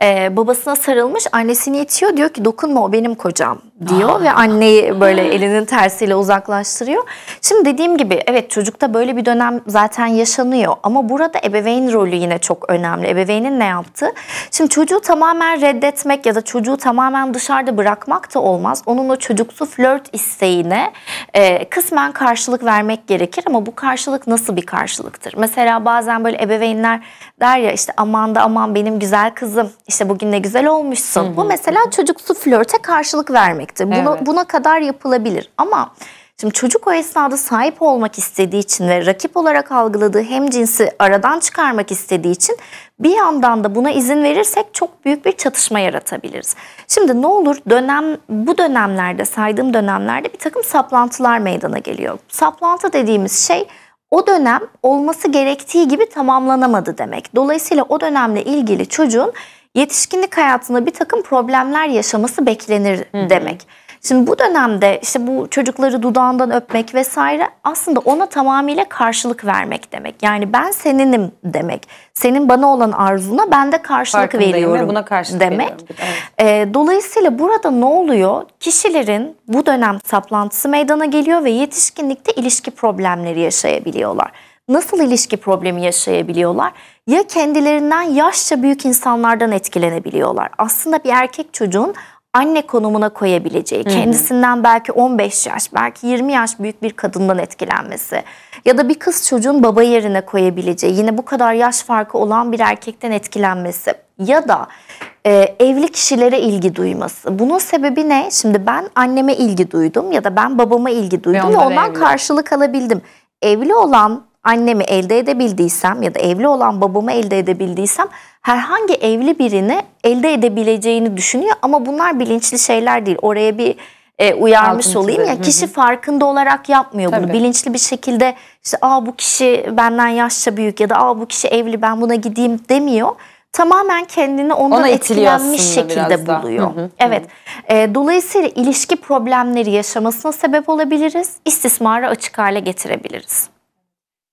Ee, babasına sarılmış annesini itiyor diyor ki dokunma o benim kocam diyor Aa. ve anneyi böyle elinin tersiyle uzaklaştırıyor. Şimdi dediğim gibi evet çocukta böyle bir dönem zaten yaşanıyor ama burada ebeveyn rolü yine çok önemli. Ebeveynin ne yaptığı? Şimdi çocuğu tamamen reddetmek ya da çocuğu tamamen dışarıda bırakmak da olmaz. Onun o çocuksu flört isteğine e, kısmen karşılık vermek gerekir ama bu karşılık nasıl bir karşılıktır? Mesela bazen böyle ebeveynler der ya işte aman da aman benim güzel kızım işte bugün ne güzel olmuşsun. Hı hı. Bu mesela çocuksu flörte karşılık vermek olacaktır. Buna, evet. buna kadar yapılabilir ama... Şimdi çocuk o esnada sahip olmak istediği için ve rakip olarak algıladığı hem cinsi aradan çıkarmak istediği için bir yandan da buna izin verirsek çok büyük bir çatışma yaratabiliriz. Şimdi ne olur dönem bu dönemlerde saydığım dönemlerde bir takım saplantılar meydana geliyor. Saplantı dediğimiz şey o dönem olması gerektiği gibi tamamlanamadı demek. Dolayısıyla o dönemle ilgili çocuğun yetişkinlik hayatında bir takım problemler yaşaması beklenir hı demek. Şimdi bu dönemde işte bu çocukları dudağından öpmek vesaire aslında ona tamamıyla karşılık vermek demek. Yani ben seninim demek. Senin bana olan arzuna ben de karşılık veriyorum buna karşılık demek. Evet. E, dolayısıyla burada ne oluyor? Kişilerin bu dönem saplantısı meydana geliyor ve yetişkinlikte ilişki problemleri yaşayabiliyorlar nasıl ilişki problemi yaşayabiliyorlar? Ya kendilerinden yaşça büyük insanlardan etkilenebiliyorlar. Aslında bir erkek çocuğun anne konumuna koyabileceği, kendisinden belki 15 yaş, belki 20 yaş büyük bir kadından etkilenmesi ya da bir kız çocuğun baba yerine koyabileceği, yine bu kadar yaş farkı olan bir erkekten etkilenmesi ya da e, evli kişilere ilgi duyması. Bunun sebebi ne? Şimdi ben anneme ilgi duydum ya da ben babama ilgi duydum ve, ve ondan evli. karşılık alabildim. Evli olan annemi elde edebildiysem ya da evli olan babamı elde edebildiysem herhangi evli birini elde edebileceğini düşünüyor ama bunlar bilinçli şeyler değil. Oraya bir e, uyarmış Altın olayım ya kişi farkında olarak yapmıyor Tabii. bunu. Bilinçli bir şekilde işte aa bu kişi benden yaşça büyük ya da aa bu kişi evli ben buna gideyim demiyor. Tamamen kendini ondan Ona etkilenmiş şekilde buluyor. Hı hı. Evet. E, dolayısıyla ilişki problemleri yaşamasına sebep olabiliriz. İstismara açık hale getirebiliriz.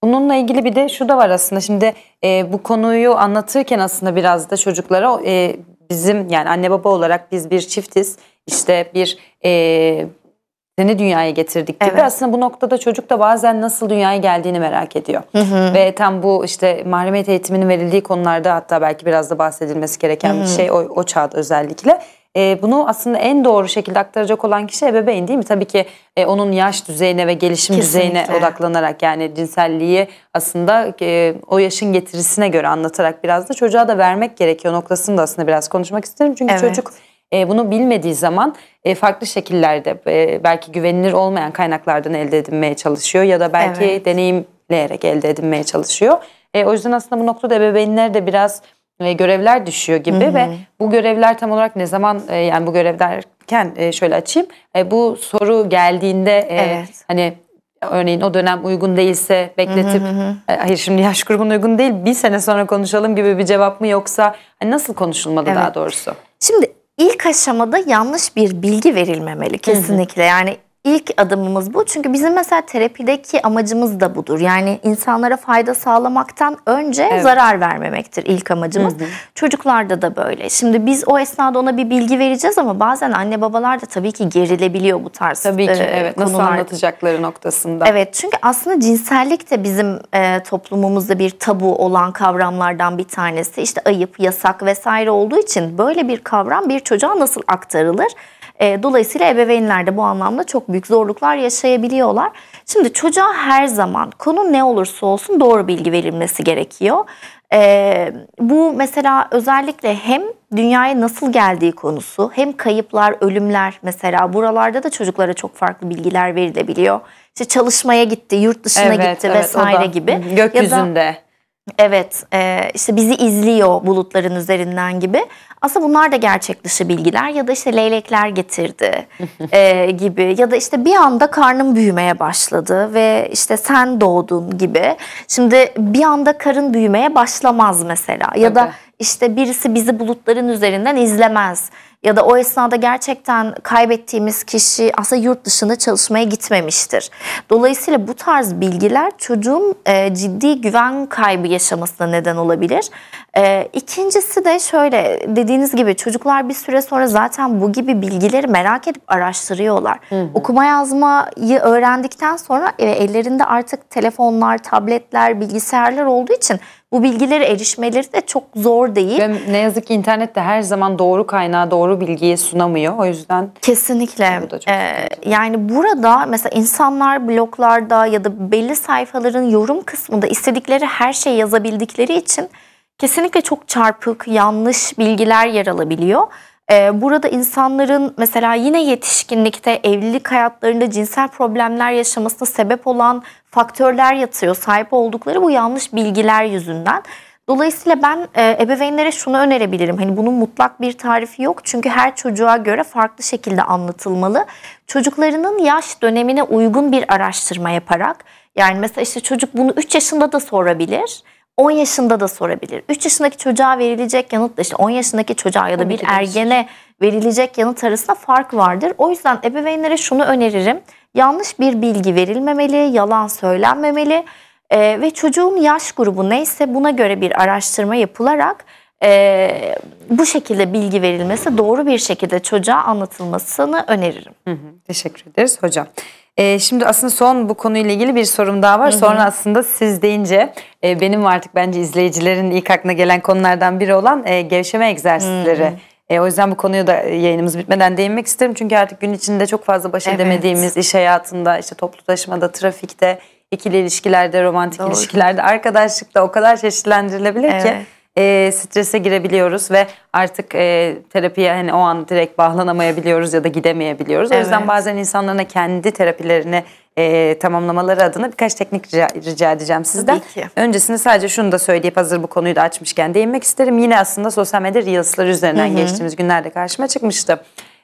Bununla ilgili bir de şu da var aslında şimdi e, bu konuyu anlatırken aslında biraz da çocuklara e, bizim yani anne baba olarak biz bir çiftiz işte bir e, seni dünyaya getirdik gibi evet. aslında bu noktada çocuk da bazen nasıl dünyaya geldiğini merak ediyor. Hı hı. Ve tam bu işte mahremiyet eğitiminin verildiği konularda hatta belki biraz da bahsedilmesi gereken hı hı. bir şey o, o çağda özellikle e, bunu aslında en doğru şekilde aktaracak olan kişi ebeveyn değil mi? Tabii ki e, onun yaş düzeyine ve gelişim Kesinlikle. düzeyine odaklanarak yani cinselliği aslında e, o yaşın getirisine göre anlatarak biraz da çocuğa da vermek gerekiyor noktasını da aslında biraz konuşmak isterim. Çünkü evet. çocuk e, bunu bilmediği zaman e, farklı şekillerde e, belki güvenilir olmayan kaynaklardan elde edinmeye çalışıyor ya da belki evet. deneyimleyerek elde edinmeye çalışıyor. E, o yüzden aslında bu noktada ebeveynler de biraz ve görevler düşüyor gibi hı hı. ve bu görevler tam olarak ne zaman e, yani bu görev derken e, şöyle açayım. E, bu soru geldiğinde e, evet. hani örneğin o dönem uygun değilse bekletip hı e, hayır şimdi yaş grubuna uygun değil bir sene sonra konuşalım gibi bir cevap mı yoksa hani nasıl konuşulmalı evet. daha doğrusu? Şimdi ilk aşamada yanlış bir bilgi verilmemeli kesinlikle. Hı hı. Yani ilk adımımız bu. Çünkü bizim mesela terapideki amacımız da budur. Yani insanlara fayda sağlamaktan önce evet. zarar vermemektir ilk amacımız. Hı hı. Çocuklarda da böyle. Şimdi biz o esnada ona bir bilgi vereceğiz ama bazen anne babalar da tabii ki gerilebiliyor bu tarz Tabii ki e, evet. Konular. Nasıl anlatacakları noktasında. Evet çünkü aslında cinsellik de bizim e, toplumumuzda bir tabu olan kavramlardan bir tanesi. İşte ayıp, yasak vesaire olduğu için böyle bir kavram bir çocuğa nasıl aktarılır? E, dolayısıyla ebeveynler de bu anlamda çok büyük zorluklar yaşayabiliyorlar. Şimdi çocuğa her zaman konu ne olursa olsun doğru bilgi verilmesi gerekiyor. E, bu mesela özellikle hem dünyaya nasıl geldiği konusu hem kayıplar, ölümler mesela buralarda da çocuklara çok farklı bilgiler verilebiliyor. İşte çalışmaya gitti, yurt dışına evet, gitti evet, vesaire gibi. Gökyüzünde. Ya da, Evet e, işte bizi izliyor bulutların üzerinden gibi. Aslında bunlar da gerçek dışı bilgiler ya da işte leylekler getirdi e, gibi ya da işte bir anda karnım büyümeye başladı ve işte sen doğdun gibi. Şimdi bir anda karın büyümeye başlamaz mesela ya Tabii. da işte birisi bizi bulutların üzerinden izlemez ya da o esnada gerçekten kaybettiğimiz kişi aslında yurt dışında çalışmaya gitmemiştir. Dolayısıyla bu tarz bilgiler çocuğun e, ciddi güven kaybı yaşamasına neden olabilir. E, ikincisi de şöyle dediğiniz gibi çocuklar bir süre sonra zaten bu gibi bilgileri merak edip araştırıyorlar. Hı hı. Okuma yazmayı öğrendikten sonra e, ellerinde artık telefonlar, tabletler, bilgisayarlar olduğu için bu bilgilere erişmeleri de çok zor değil. Ve ne yazık ki internet de her zaman doğru kaynağı, doğru bilgiyi sunamıyor. O yüzden kesinlikle. Bu ee, yani burada mesela insanlar bloglarda ya da belli sayfaların yorum kısmında istedikleri her şeyi yazabildikleri için kesinlikle çok çarpık, yanlış bilgiler yer alabiliyor. Ee, burada insanların mesela yine yetişkinlikte evlilik hayatlarında cinsel problemler yaşamasına sebep olan faktörler yatıyor. Sahip oldukları bu yanlış bilgiler yüzünden. Dolayısıyla ben e, ebeveynlere şunu önerebilirim. Hani bunun mutlak bir tarifi yok. Çünkü her çocuğa göre farklı şekilde anlatılmalı. Çocuklarının yaş dönemine uygun bir araştırma yaparak yani mesela işte çocuk bunu 3 yaşında da sorabilir. 10 yaşında da sorabilir. 3 yaşındaki çocuğa verilecek yanıtla işte 10 yaşındaki çocuğa ya da bir ergene verilecek yanıt arasında fark vardır. O yüzden ebeveynlere şunu öneririm. Yanlış bir bilgi verilmemeli, yalan söylenmemeli ee, ve çocuğun yaş grubu neyse buna göre bir araştırma yapılarak e, bu şekilde bilgi verilmesi doğru bir şekilde çocuğa anlatılmasını öneririm. Hı hı, teşekkür ederiz hocam. E, şimdi aslında son bu konuyla ilgili bir sorum daha var. Hı hı. Sonra aslında siz deyince e, benim artık bence izleyicilerin ilk aklına gelen konulardan biri olan e, gevşeme egzersizleri. Hı hı. E, o yüzden bu konuya da e, yayınımız bitmeden değinmek isterim. Çünkü artık gün içinde çok fazla baş edemediğimiz evet. iş hayatında, işte toplu taşımada, trafikte, ikili ilişkilerde, romantik Doğru. ilişkilerde, arkadaşlıkta o kadar çeşitlendirilebilir evet. ki e, strese girebiliyoruz ve artık e, terapiye hani o an direkt bağlanamayabiliyoruz ya da gidemeyebiliyoruz. Evet. O yüzden bazen insanlara kendi terapilerini e, tamamlamaları adına birkaç teknik rica, rica edeceğim sizden. Tabii ki. Öncesinde sadece şunu da söyleyip hazır bu konuyu da açmışken değinmek isterim. Yine aslında sosyal medya Reels'lar üzerinden Hı-hı. geçtiğimiz günlerde karşıma çıkmıştı.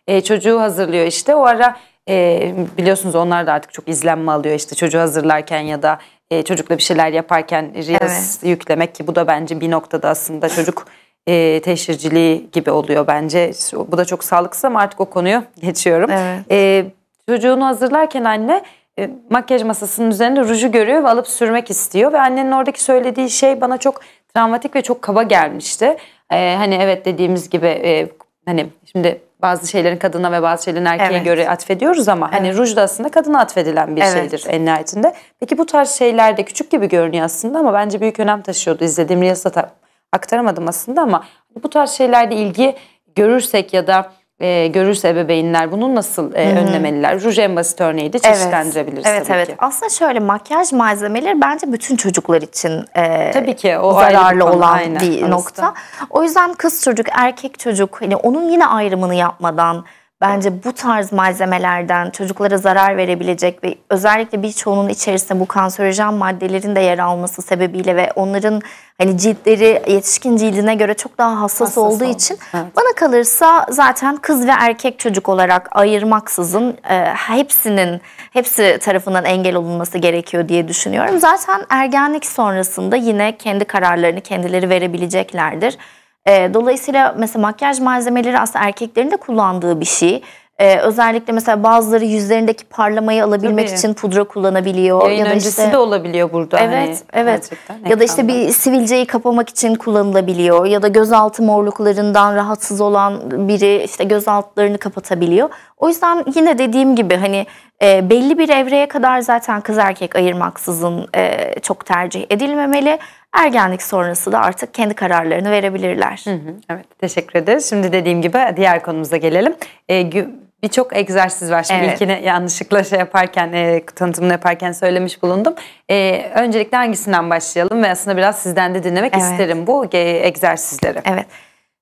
E, çocuğu hazırlıyor işte o ara e, biliyorsunuz onlar da artık çok izlenme alıyor işte çocuğu hazırlarken ya da e, çocukla bir şeyler yaparken riyaz evet. yüklemek ki bu da bence bir noktada aslında çocuk e, teşhirciliği gibi oluyor bence. Bu da çok sağlıksız ama artık o konuyu geçiyorum. Evet. E, çocuğunu hazırlarken anne e, makyaj masasının üzerinde ruju görüyor ve alıp sürmek istiyor ve annenin oradaki söylediği şey bana çok travmatik ve çok kaba gelmişti. E, hani evet dediğimiz gibi e, hani şimdi bazı şeylerin kadına ve bazı şeylerin erkeğe evet. göre atfediyoruz ama hani evet. hani ruj da aslında kadına atfedilen bir evet. şeydir en nihayetinde. Peki bu tarz şeyler de küçük gibi görünüyor aslında ama bence büyük önem taşıyordu. İzlediğim Reels'da aktaramadım aslında ama bu tarz şeylerde ilgi görürsek ya da e, görürse bebeğinler bunu nasıl e, Hı önlemeliler? Ruj en basit örneği de çeşitlendirebiliriz evet, tabii evet. ki. Aslında şöyle makyaj malzemeleri bence bütün çocuklar için e, tabii ki, o zararlı olan aynen, bir aslında. nokta. O yüzden kız çocuk, erkek çocuk hani onun yine ayrımını yapmadan Bence bu tarz malzemelerden çocuklara zarar verebilecek ve özellikle birçoğunun içerisinde bu kanserojen maddelerin de yer alması sebebiyle ve onların hani ciltleri yetişkin cildine göre çok daha hassas, hassas olduğu oldu. için evet. bana kalırsa zaten kız ve erkek çocuk olarak ayırmaksızın e, hepsinin hepsi tarafından engel olunması gerekiyor diye düşünüyorum. Zaten ergenlik sonrasında yine kendi kararlarını kendileri verebileceklerdir. E, dolayısıyla mesela makyaj malzemeleri aslında erkeklerin de kullandığı bir şey. Ee, özellikle mesela bazıları yüzlerindeki parlamayı alabilmek Tabii. için pudra kullanabiliyor. Yayın ya da öncesi işte, de olabiliyor burada. Evet, hani, evet. Gerçekten. Ya da işte bir sivilceyi kapamak için kullanılabiliyor. Ya da gözaltı morluklarından rahatsız olan biri işte gözaltlarını kapatabiliyor. O yüzden yine dediğim gibi hani e, belli bir evreye kadar zaten kız erkek ayırmaksızın e, çok tercih edilmemeli. Ergenlik sonrası da artık kendi kararlarını verebilirler. Hı hı, evet teşekkür ederiz. Şimdi dediğim gibi diğer konumuza gelelim. Ee, Birçok egzersiz var. Şimdi evet. ilkini yanlışlıkla şey yaparken, e, tanıtımını yaparken söylemiş bulundum. E, öncelikle hangisinden başlayalım ve aslında biraz sizden de dinlemek evet. isterim bu egzersizleri. Evet.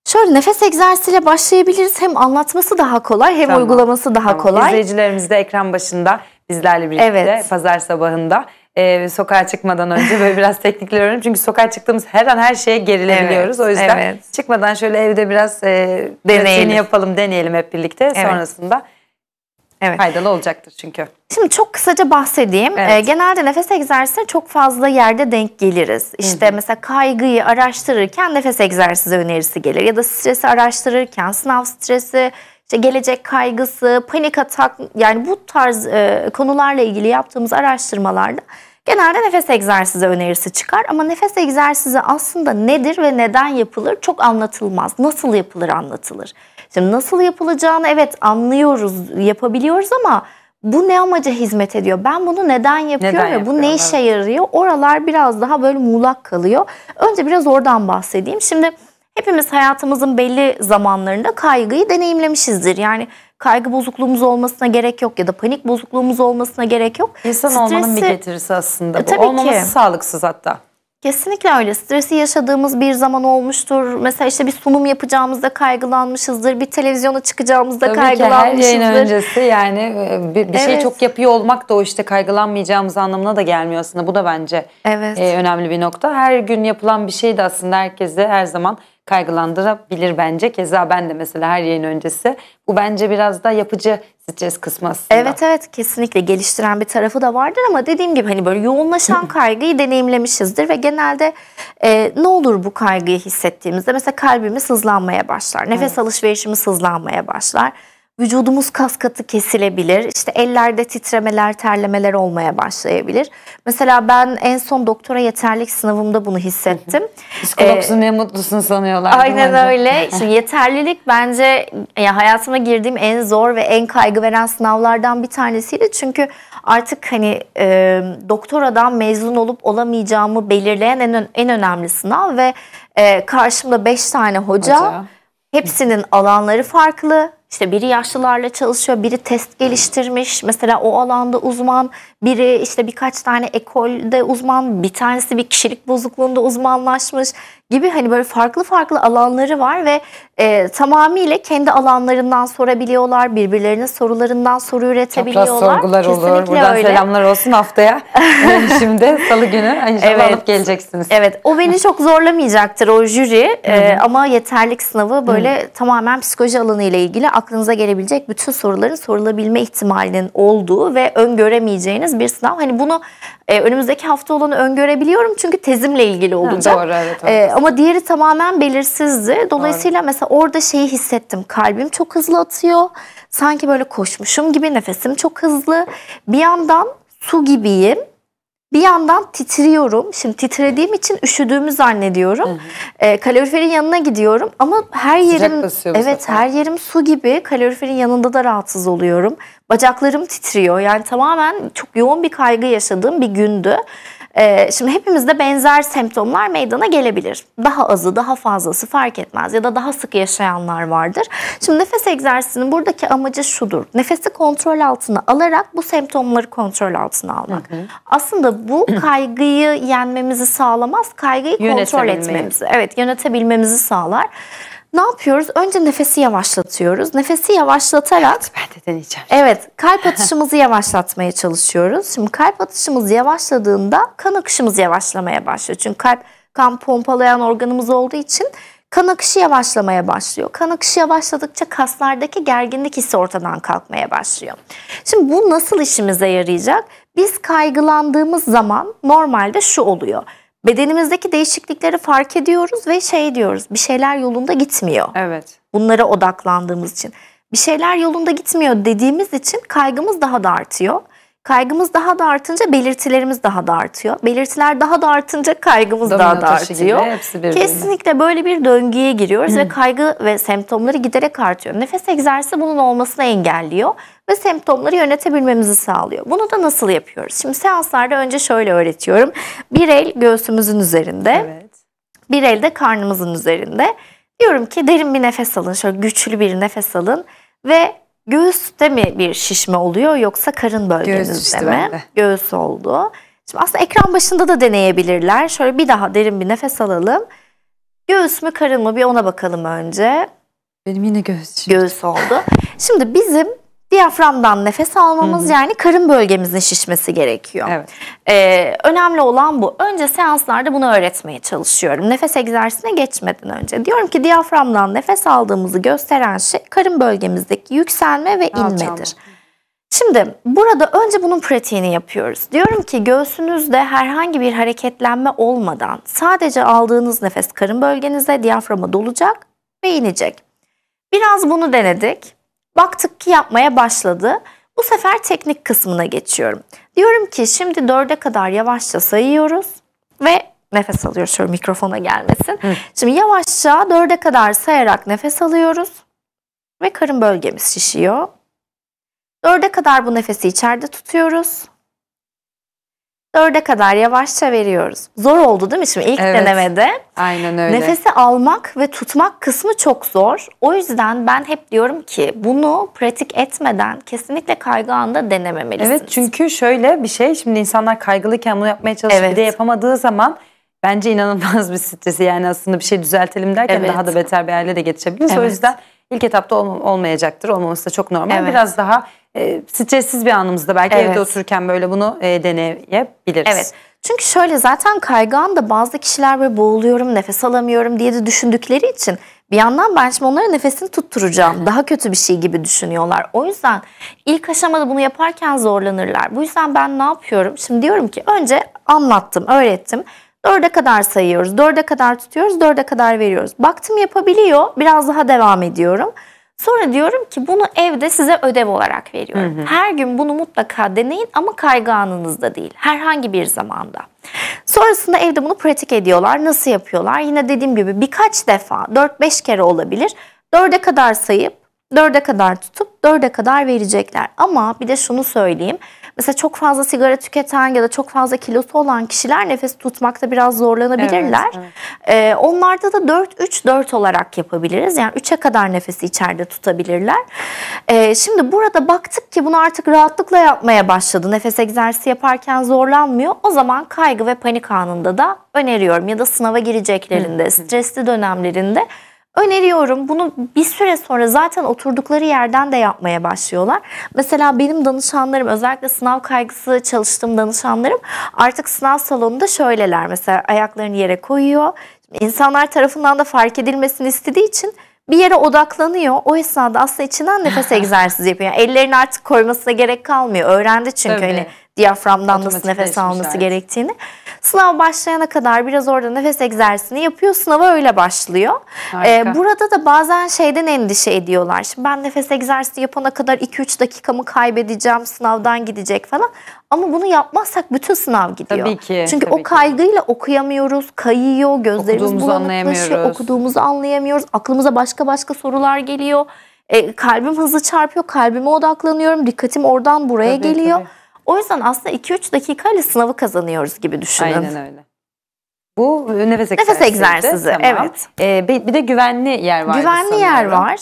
Şöyle nefes egzersiziyle başlayabiliriz. Hem anlatması daha kolay hem tamam. uygulaması daha tamam. kolay. İzleyicilerimiz de ekran başında bizlerle birlikte evet. pazar sabahında e, sokağa çıkmadan önce böyle biraz teknikler öğrenelim. Çünkü sokağa çıktığımız her an her şeye gerilebiliyoruz. Evet, o yüzden evet. çıkmadan şöyle evde biraz e, deneyelim. yapalım, deneyelim hep birlikte. Evet. Sonrasında Evet. Faydalı olacaktır çünkü. Şimdi çok kısaca bahsedeyim. Evet. Ee, genelde nefes egzersizine çok fazla yerde denk geliriz. İşte Hı -hı. mesela kaygıyı araştırırken nefes egzersizi önerisi gelir ya da stresi araştırırken sınav stresi, işte gelecek kaygısı, panik atak yani bu tarz e, konularla ilgili yaptığımız araştırmalarda genelde nefes egzersizi önerisi çıkar ama nefes egzersizi aslında nedir ve neden yapılır çok anlatılmaz. Nasıl yapılır anlatılır. Şimdi nasıl yapılacağını evet anlıyoruz, yapabiliyoruz ama bu ne amaca hizmet ediyor? Ben bunu neden yapıyorum neden yapıyorum, bu ne işe yarıyor? Oralar biraz daha böyle muğlak kalıyor. Önce biraz oradan bahsedeyim. Şimdi Hepimiz hayatımızın belli zamanlarında kaygıyı deneyimlemişizdir. Yani kaygı bozukluğumuz olmasına gerek yok ya da panik bozukluğumuz olmasına gerek yok. İnsan Stresi, olmanın bir getirisi aslında e, bu. Tabii Olmaması ki. sağlıksız hatta. Kesinlikle öyle. Stresi yaşadığımız bir zaman olmuştur. Mesela işte bir sunum yapacağımızda kaygılanmışızdır. Bir televizyona çıkacağımızda Tabii kaygılanmışızdır. Tabii ki her yayın öncesi yani e, bir, bir şey evet. şey çok yapıyor olmak da o işte kaygılanmayacağımız anlamına da gelmiyor aslında. Bu da bence evet. e, önemli bir nokta. Her gün yapılan bir şey de aslında herkese her zaman kaygılandırabilir bence. Keza ben de mesela her yayın öncesi bu bence biraz da yapıcı stres kısmı aslında. Evet evet kesinlikle geliştiren bir tarafı da vardır ama dediğim gibi hani böyle yoğunlaşan kaygıyı deneyimlemişizdir ve genelde e, ne olur bu kaygıyı hissettiğimizde mesela kalbimiz hızlanmaya başlar, nefes evet. alışverişimiz hızlanmaya başlar vücudumuz kas katı kesilebilir. İşte ellerde titremeler, terlemeler olmaya başlayabilir. Mesela ben en son doktora yeterlik sınavımda bunu hissettim. Psikologsun ee, diye mutlusun sanıyorlar. Aynen öyle. Şimdi yeterlilik bence ya hayatıma girdiğim en zor ve en kaygı veren sınavlardan bir tanesiydi. Çünkü artık hani e, doktoradan mezun olup olamayacağımı belirleyen en, en önemli sınav ve e, karşımda 5 tane hoca, hoca. Hepsinin alanları farklı, işte biri yaşlılarla çalışıyor, biri test geliştirmiş. Mesela o alanda uzman, biri işte birkaç tane ekolde uzman, bir tanesi bir kişilik bozukluğunda uzmanlaşmış gibi hani böyle farklı farklı alanları var ve e, tamamıyla kendi alanlarından sorabiliyorlar. Birbirlerine sorularından soru üretebiliyorlar. Çapraz sorgular Kesinlikle olur. Buradan öyle. selamlar olsun haftaya. Şimdi salı günü inşallah evet. alıp geleceksiniz. Evet o beni çok zorlamayacaktır o jüri e, ama yeterlik sınavı böyle Hı. tamamen psikoloji alanı ile ilgili aklınıza gelebilecek bütün soruların sorulabilme ihtimalinin olduğu ve öngöremeyeceğiniz bir sınav. Hani bunu e, önümüzdeki hafta olanı öngörebiliyorum çünkü tezimle ilgili olacak. Hı, doğru evet. E, ama ama diğeri tamamen belirsizdi. Dolayısıyla Aynen. mesela orada şeyi hissettim. Kalbim çok hızlı atıyor. Sanki böyle koşmuşum gibi nefesim çok hızlı. Bir yandan su gibiyim. Bir yandan titriyorum. Şimdi titrediğim için üşüdüğümü zannediyorum. Hı ee, kaloriferin yanına gidiyorum ama her yerim evet sefer. her yerim su gibi. Kaloriferin yanında da rahatsız oluyorum. Bacaklarım titriyor. Yani tamamen çok yoğun bir kaygı yaşadığım bir gündü. Ee, şimdi hepimizde benzer semptomlar meydana gelebilir. Daha azı, daha fazlası fark etmez ya da daha sık yaşayanlar vardır. Şimdi nefes egzersizinin buradaki amacı şudur. Nefesi kontrol altına alarak bu semptomları kontrol altına almak. Aslında bu kaygıyı yenmemizi sağlamaz, kaygıyı kontrol etmemizi, evet yönetebilmemizi sağlar. Ne yapıyoruz? Önce nefesi yavaşlatıyoruz. Nefesi yavaşlatarak... Ben de deneyeceğim. Evet, kalp atışımızı yavaşlatmaya çalışıyoruz. Şimdi kalp atışımız yavaşladığında kan akışımız yavaşlamaya başlıyor. Çünkü kalp kan pompalayan organımız olduğu için kan akışı yavaşlamaya başlıyor. Kan akışı yavaşladıkça kaslardaki gerginlik hissi ortadan kalkmaya başlıyor. Şimdi bu nasıl işimize yarayacak? Biz kaygılandığımız zaman normalde şu oluyor bedenimizdeki değişiklikleri fark ediyoruz ve şey diyoruz bir şeyler yolunda gitmiyor. Evet. Bunlara odaklandığımız için. Bir şeyler yolunda gitmiyor dediğimiz için kaygımız daha da artıyor. Kaygımız daha da artınca belirtilerimiz daha da artıyor. Belirtiler daha da artınca kaygımız Domino daha da artıyor. Gibi, Kesinlikle böyle bir döngüye giriyoruz Hı. ve kaygı ve semptomları giderek artıyor. Nefes egzersizi bunun olmasını engelliyor ve semptomları yönetebilmemizi sağlıyor. Bunu da nasıl yapıyoruz? Şimdi seanslarda önce şöyle öğretiyorum. Bir el göğsümüzün üzerinde, evet. bir el de karnımızın üzerinde. Diyorum ki derin bir nefes alın, şöyle güçlü bir nefes alın ve Göğüste mi bir şişme oluyor yoksa karın bölgenizde Göğüs mi? Bende. Göğüs oldu. Şimdi aslında ekran başında da deneyebilirler. Şöyle bir daha derin bir nefes alalım. Göğüs mü karın mı bir ona bakalım önce. Benim yine göğüs. Göğüs oldu. Şimdi bizim Diyaframdan nefes almamız hı hı. yani karın bölgemizin şişmesi gerekiyor. Evet. Ee, önemli olan bu. Önce seanslarda bunu öğretmeye çalışıyorum. Nefes egzersizine geçmeden önce. Diyorum ki diyaframdan nefes aldığımızı gösteren şey karın bölgemizdeki yükselme ve inmedir. Şimdi burada önce bunun pratiğini yapıyoruz. Diyorum ki göğsünüzde herhangi bir hareketlenme olmadan sadece aldığınız nefes karın bölgenize diyaframa dolacak ve inecek. Biraz bunu denedik. Baktık ki yapmaya başladı. Bu sefer teknik kısmına geçiyorum. Diyorum ki şimdi dörde kadar yavaşça sayıyoruz ve nefes alıyoruz. Şöyle mikrofona gelmesin. Hı. Şimdi yavaşça dörde kadar sayarak nefes alıyoruz ve karın bölgemiz şişiyor. Dörde kadar bu nefesi içeride tutuyoruz. 4'e kadar yavaşça veriyoruz. Zor oldu değil mi şimdi ilk evet. denemede? Aynen öyle. Nefesi almak ve tutmak kısmı çok zor. O yüzden ben hep diyorum ki bunu pratik etmeden kesinlikle kaygı anda denememelisiniz. Evet çünkü şöyle bir şey şimdi insanlar kaygılıyken bunu yapmaya çalışıp evet. bir de yapamadığı zaman bence inanılmaz bir stresi. Yani aslında bir şey düzeltelim derken evet. daha da beter bir hale de geçebiliriz. Evet. O yüzden ilk etapta olm olmayacaktır. Olmaması da çok normal. Evet. Biraz daha e, stressiz bir anımızda belki evet. evde otururken böyle bunu e, deneyebiliriz. Evet. Çünkü şöyle zaten kaygı anda bazı kişiler böyle boğuluyorum, nefes alamıyorum diye de düşündükleri için bir yandan ben şimdi onların nefesini tutturacağım. Daha kötü bir şey gibi düşünüyorlar. O yüzden ilk aşamada bunu yaparken zorlanırlar. Bu yüzden ben ne yapıyorum? Şimdi diyorum ki önce anlattım, öğrettim. Dörde kadar sayıyoruz, dörde kadar tutuyoruz, dörde kadar veriyoruz. Baktım yapabiliyor, biraz daha devam ediyorum. Sonra diyorum ki bunu evde size ödev olarak veriyorum. Hı hı. Her gün bunu mutlaka deneyin ama kaygı anınızda değil. Herhangi bir zamanda. Sonrasında evde bunu pratik ediyorlar. Nasıl yapıyorlar? Yine dediğim gibi birkaç defa 4-5 kere olabilir. 4'e kadar sayıp 4'e kadar tutup 4'e kadar verecekler. Ama bir de şunu söyleyeyim. Mesela çok fazla sigara tüketen ya da çok fazla kilosu olan kişiler nefes tutmakta biraz zorlanabilirler. Evet, evet. Ee, onlarda da 4-3-4 olarak yapabiliriz. Yani 3'e kadar nefesi içeride tutabilirler. Ee, şimdi burada baktık ki bunu artık rahatlıkla yapmaya başladı. Nefes egzersizi yaparken zorlanmıyor. O zaman kaygı ve panik anında da öneriyorum ya da sınava gireceklerinde, stresli dönemlerinde Öneriyorum bunu bir süre sonra zaten oturdukları yerden de yapmaya başlıyorlar. Mesela benim danışanlarım özellikle sınav kaygısı çalıştığım danışanlarım artık sınav salonunda şöyleler mesela ayaklarını yere koyuyor. İnsanlar tarafından da fark edilmesini istediği için bir yere odaklanıyor. O esnada aslında içinden nefes egzersizi yapıyor. Yani ellerini artık koymasına gerek kalmıyor. Öğrendi çünkü hani Tabii. hani diyaframdan Otomatik nasıl nefes alması evet. gerektiğini. Sınav başlayana kadar biraz orada nefes egzersizini yapıyor. Sınava öyle başlıyor. Ee, burada da bazen şeyden endişe ediyorlar. Şimdi ben nefes egzersizi yapana kadar 2-3 dakikamı kaybedeceğim, sınavdan gidecek falan. Ama bunu yapmazsak bütün sınav gidiyor. Tabii ki. Çünkü tabii o kaygıyla ki. okuyamıyoruz, kayıyor, gözlerimiz okuduğumuzu bulanıklaşıyor, okuduğumuzu anlayamıyoruz. Aklımıza başka başka sorular geliyor. E, kalbim hızlı çarpıyor, kalbime odaklanıyorum, dikkatim oradan buraya tabii, geliyor. Tabii. O yüzden aslında 2-3 dakikayla sınavı kazanıyoruz gibi düşünün. Aynen öyle. Bu e, nefes egzersizi. Nefes egzersizi, tamam. evet. Ee, bir de güvenli yer var. Güvenli yer var.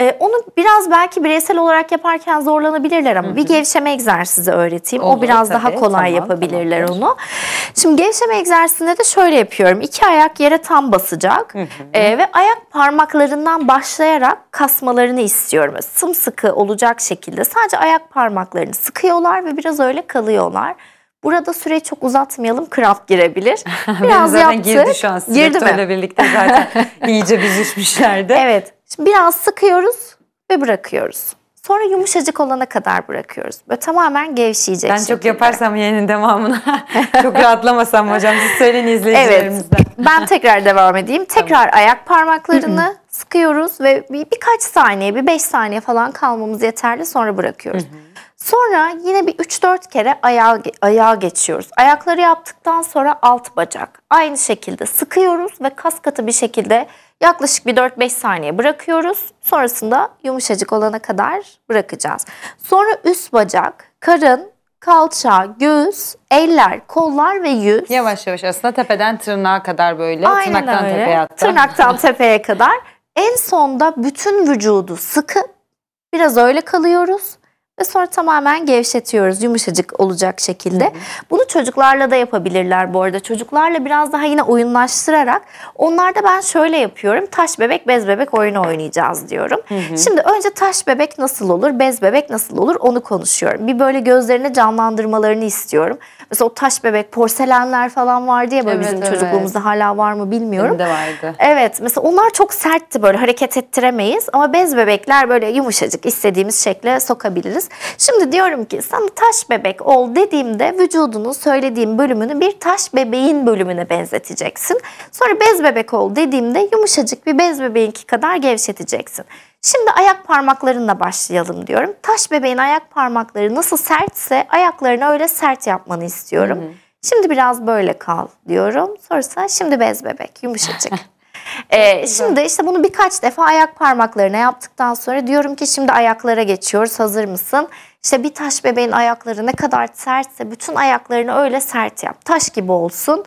Ee, onu biraz belki bireysel olarak yaparken zorlanabilirler ama Hı-hı. bir gevşeme egzersizi öğreteyim. Olur, o biraz tabii. daha kolay tamam, yapabilirler tamam. onu. Şimdi gevşeme egzersizinde de şöyle yapıyorum. İki ayak yere tam basacak ee, ve ayak parmaklarından başlayarak kasmalarını istiyorum. Sımsıkı olacak şekilde sadece ayak parmaklarını sıkıyorlar ve biraz öyle kalıyorlar. Burada süreyi çok uzatmayalım. Kramp girebilir. Biraz zaten yaptık. Girdi şu an. Girdi mi? birlikte zaten iyice büzüşmüşlerdi. Evet. Şimdi biraz sıkıyoruz ve bırakıyoruz. Sonra yumuşacık olana kadar bırakıyoruz. Böyle tamamen gevşeyecek Ben çok yaparsam yayının devamına çok rahatlamasam hocam siz söyleyin izleyicilerimizden. Evet ben tekrar devam edeyim. Tekrar tamam. ayak parmaklarını sıkıyoruz ve bir, birkaç saniye bir beş saniye falan kalmamız yeterli sonra bırakıyoruz. Sonra yine bir 3-4 kere ayağa, ayağa geçiyoruz. Ayakları yaptıktan sonra alt bacak. Aynı şekilde sıkıyoruz ve kas katı bir şekilde yaklaşık bir 4-5 saniye bırakıyoruz. Sonrasında yumuşacık olana kadar bırakacağız. Sonra üst bacak, karın, kalça, göğüs, eller, kollar ve yüz. Yavaş yavaş aslında tepeden tırnağa kadar böyle. Aynen tırnaktan öyle. tepeye hatta. Tırnaktan tepeye kadar. En sonda bütün vücudu sıkı biraz öyle kalıyoruz ve sonra tamamen gevşetiyoruz yumuşacık olacak şekilde. Hı hı. Bunu çocuklarla da yapabilirler bu arada. Çocuklarla biraz daha yine oyunlaştırarak onlarda ben şöyle yapıyorum. Taş bebek bez bebek oyunu oynayacağız diyorum. Hı hı. Şimdi önce taş bebek nasıl olur, bez bebek nasıl olur onu konuşuyorum. Bir böyle gözlerini canlandırmalarını istiyorum. Mesela o taş bebek porselenler falan vardı ya böyle evet, bizim evet. çocukluğumuzda hala var mı bilmiyorum. Benim de vardı. Evet mesela onlar çok sertti böyle hareket ettiremeyiz ama bez bebekler böyle yumuşacık istediğimiz şekle sokabiliriz. Şimdi diyorum ki sana taş bebek ol dediğimde vücudunun söylediğim bölümünü bir taş bebeğin bölümüne benzeteceksin. Sonra bez bebek ol dediğimde yumuşacık bir bez bebeğinki kadar gevşeteceksin. Şimdi ayak parmaklarınla başlayalım diyorum. Taş bebeğin ayak parmakları nasıl sertse ayaklarını öyle sert yapmanı istiyorum. Hı hı. Şimdi biraz böyle kal diyorum. Sonra şimdi bez bebek yumuşacık. Ee, şimdi işte bunu birkaç defa ayak parmaklarına yaptıktan sonra diyorum ki şimdi ayaklara geçiyoruz hazır mısın? İşte bir taş bebeğin ayakları ne kadar sertse bütün ayaklarını öyle sert yap. Taş gibi olsun.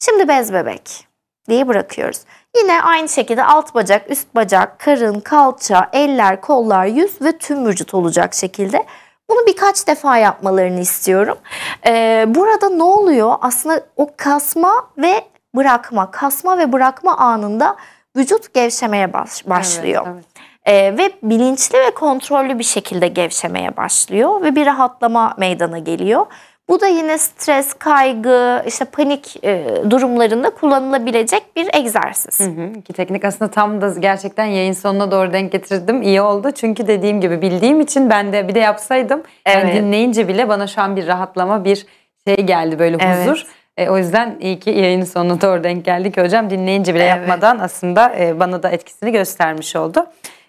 Şimdi bez bebek diye bırakıyoruz. Yine aynı şekilde alt bacak, üst bacak, karın, kalça, eller, kollar, yüz ve tüm vücut olacak şekilde. Bunu birkaç defa yapmalarını istiyorum. Ee, burada ne oluyor? Aslında o kasma ve bırakma, kasma ve bırakma anında vücut gevşemeye baş, başlıyor. Evet, evet. Ee, ve bilinçli ve kontrollü bir şekilde gevşemeye başlıyor ve bir rahatlama meydana geliyor. Bu da yine stres, kaygı, işte panik e, durumlarında kullanılabilecek bir egzersiz. Hı hı. İki teknik aslında tam da gerçekten yayın sonuna doğru denk getirdim. İyi oldu çünkü dediğim gibi bildiğim için ben de bir de yapsaydım evet. yani dinleyince bile bana şu an bir rahatlama, bir şey geldi böyle huzur. Evet. E, o yüzden iyi ki yayının sonuna doğru denk geldik hocam. Dinleyince bile evet. yapmadan aslında e, bana da etkisini göstermiş oldu.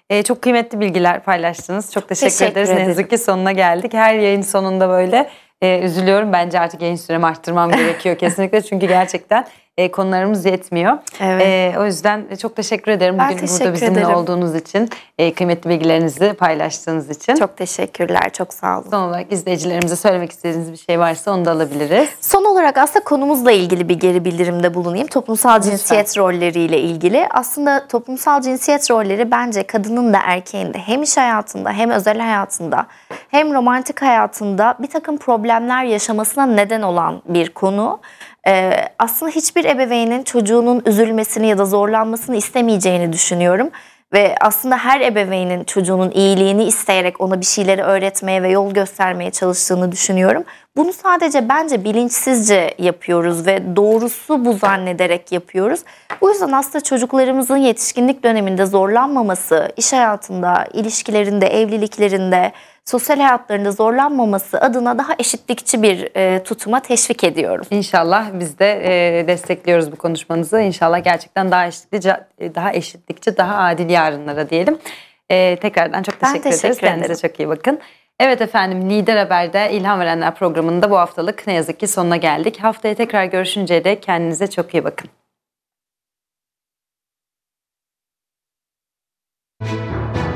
E, çok kıymetli bilgiler paylaştınız. Çok teşekkür, teşekkür ederiz. Ederim. Ne yazık ki sonuna geldik. Her yayın sonunda böyle e, üzülüyorum. Bence artık yayın süremi arttırmam gerekiyor kesinlikle. Çünkü gerçekten e, konularımız yetmiyor. Evet. E, o yüzden çok teşekkür ederim ben bugün teşekkür burada bizimle ederim. olduğunuz için, e, kıymetli bilgilerinizi paylaştığınız için. Çok teşekkürler, çok sağ olun. Son olarak izleyicilerimize söylemek istediğiniz bir şey varsa onu da alabiliriz. Son olarak aslında konumuzla ilgili bir geri bildirimde bulunayım. Toplumsal cinsiyet rolleriyle ilgili. Aslında toplumsal cinsiyet rolleri bence kadının da erkeğin de hem iş hayatında hem özel hayatında hem romantik hayatında bir takım problemler yaşamasına neden olan bir konu. Ee, aslında hiçbir ebeveynin çocuğunun üzülmesini ya da zorlanmasını istemeyeceğini düşünüyorum. Ve aslında her ebeveynin çocuğunun iyiliğini isteyerek ona bir şeyleri öğretmeye ve yol göstermeye çalıştığını düşünüyorum. Bunu sadece bence bilinçsizce yapıyoruz ve doğrusu bu zannederek yapıyoruz. Bu yüzden aslında çocuklarımızın yetişkinlik döneminde zorlanmaması, iş hayatında, ilişkilerinde, evliliklerinde, sosyal hayatlarında zorlanmaması adına daha eşitlikçi bir e, tutuma teşvik ediyorum. İnşallah biz de e, destekliyoruz bu konuşmanızı. İnşallah gerçekten daha eşitlikçi, e, daha eşitlikçi, daha adil yarınlara diyelim. E, tekrardan çok teşekkür, ben teşekkür ederiz. Kendinize çok iyi bakın. Evet efendim Lider Haber'de İlham Verenler programında bu haftalık ne yazık ki sonuna geldik. Haftaya tekrar görüşünceye de kendinize çok iyi bakın. Müzik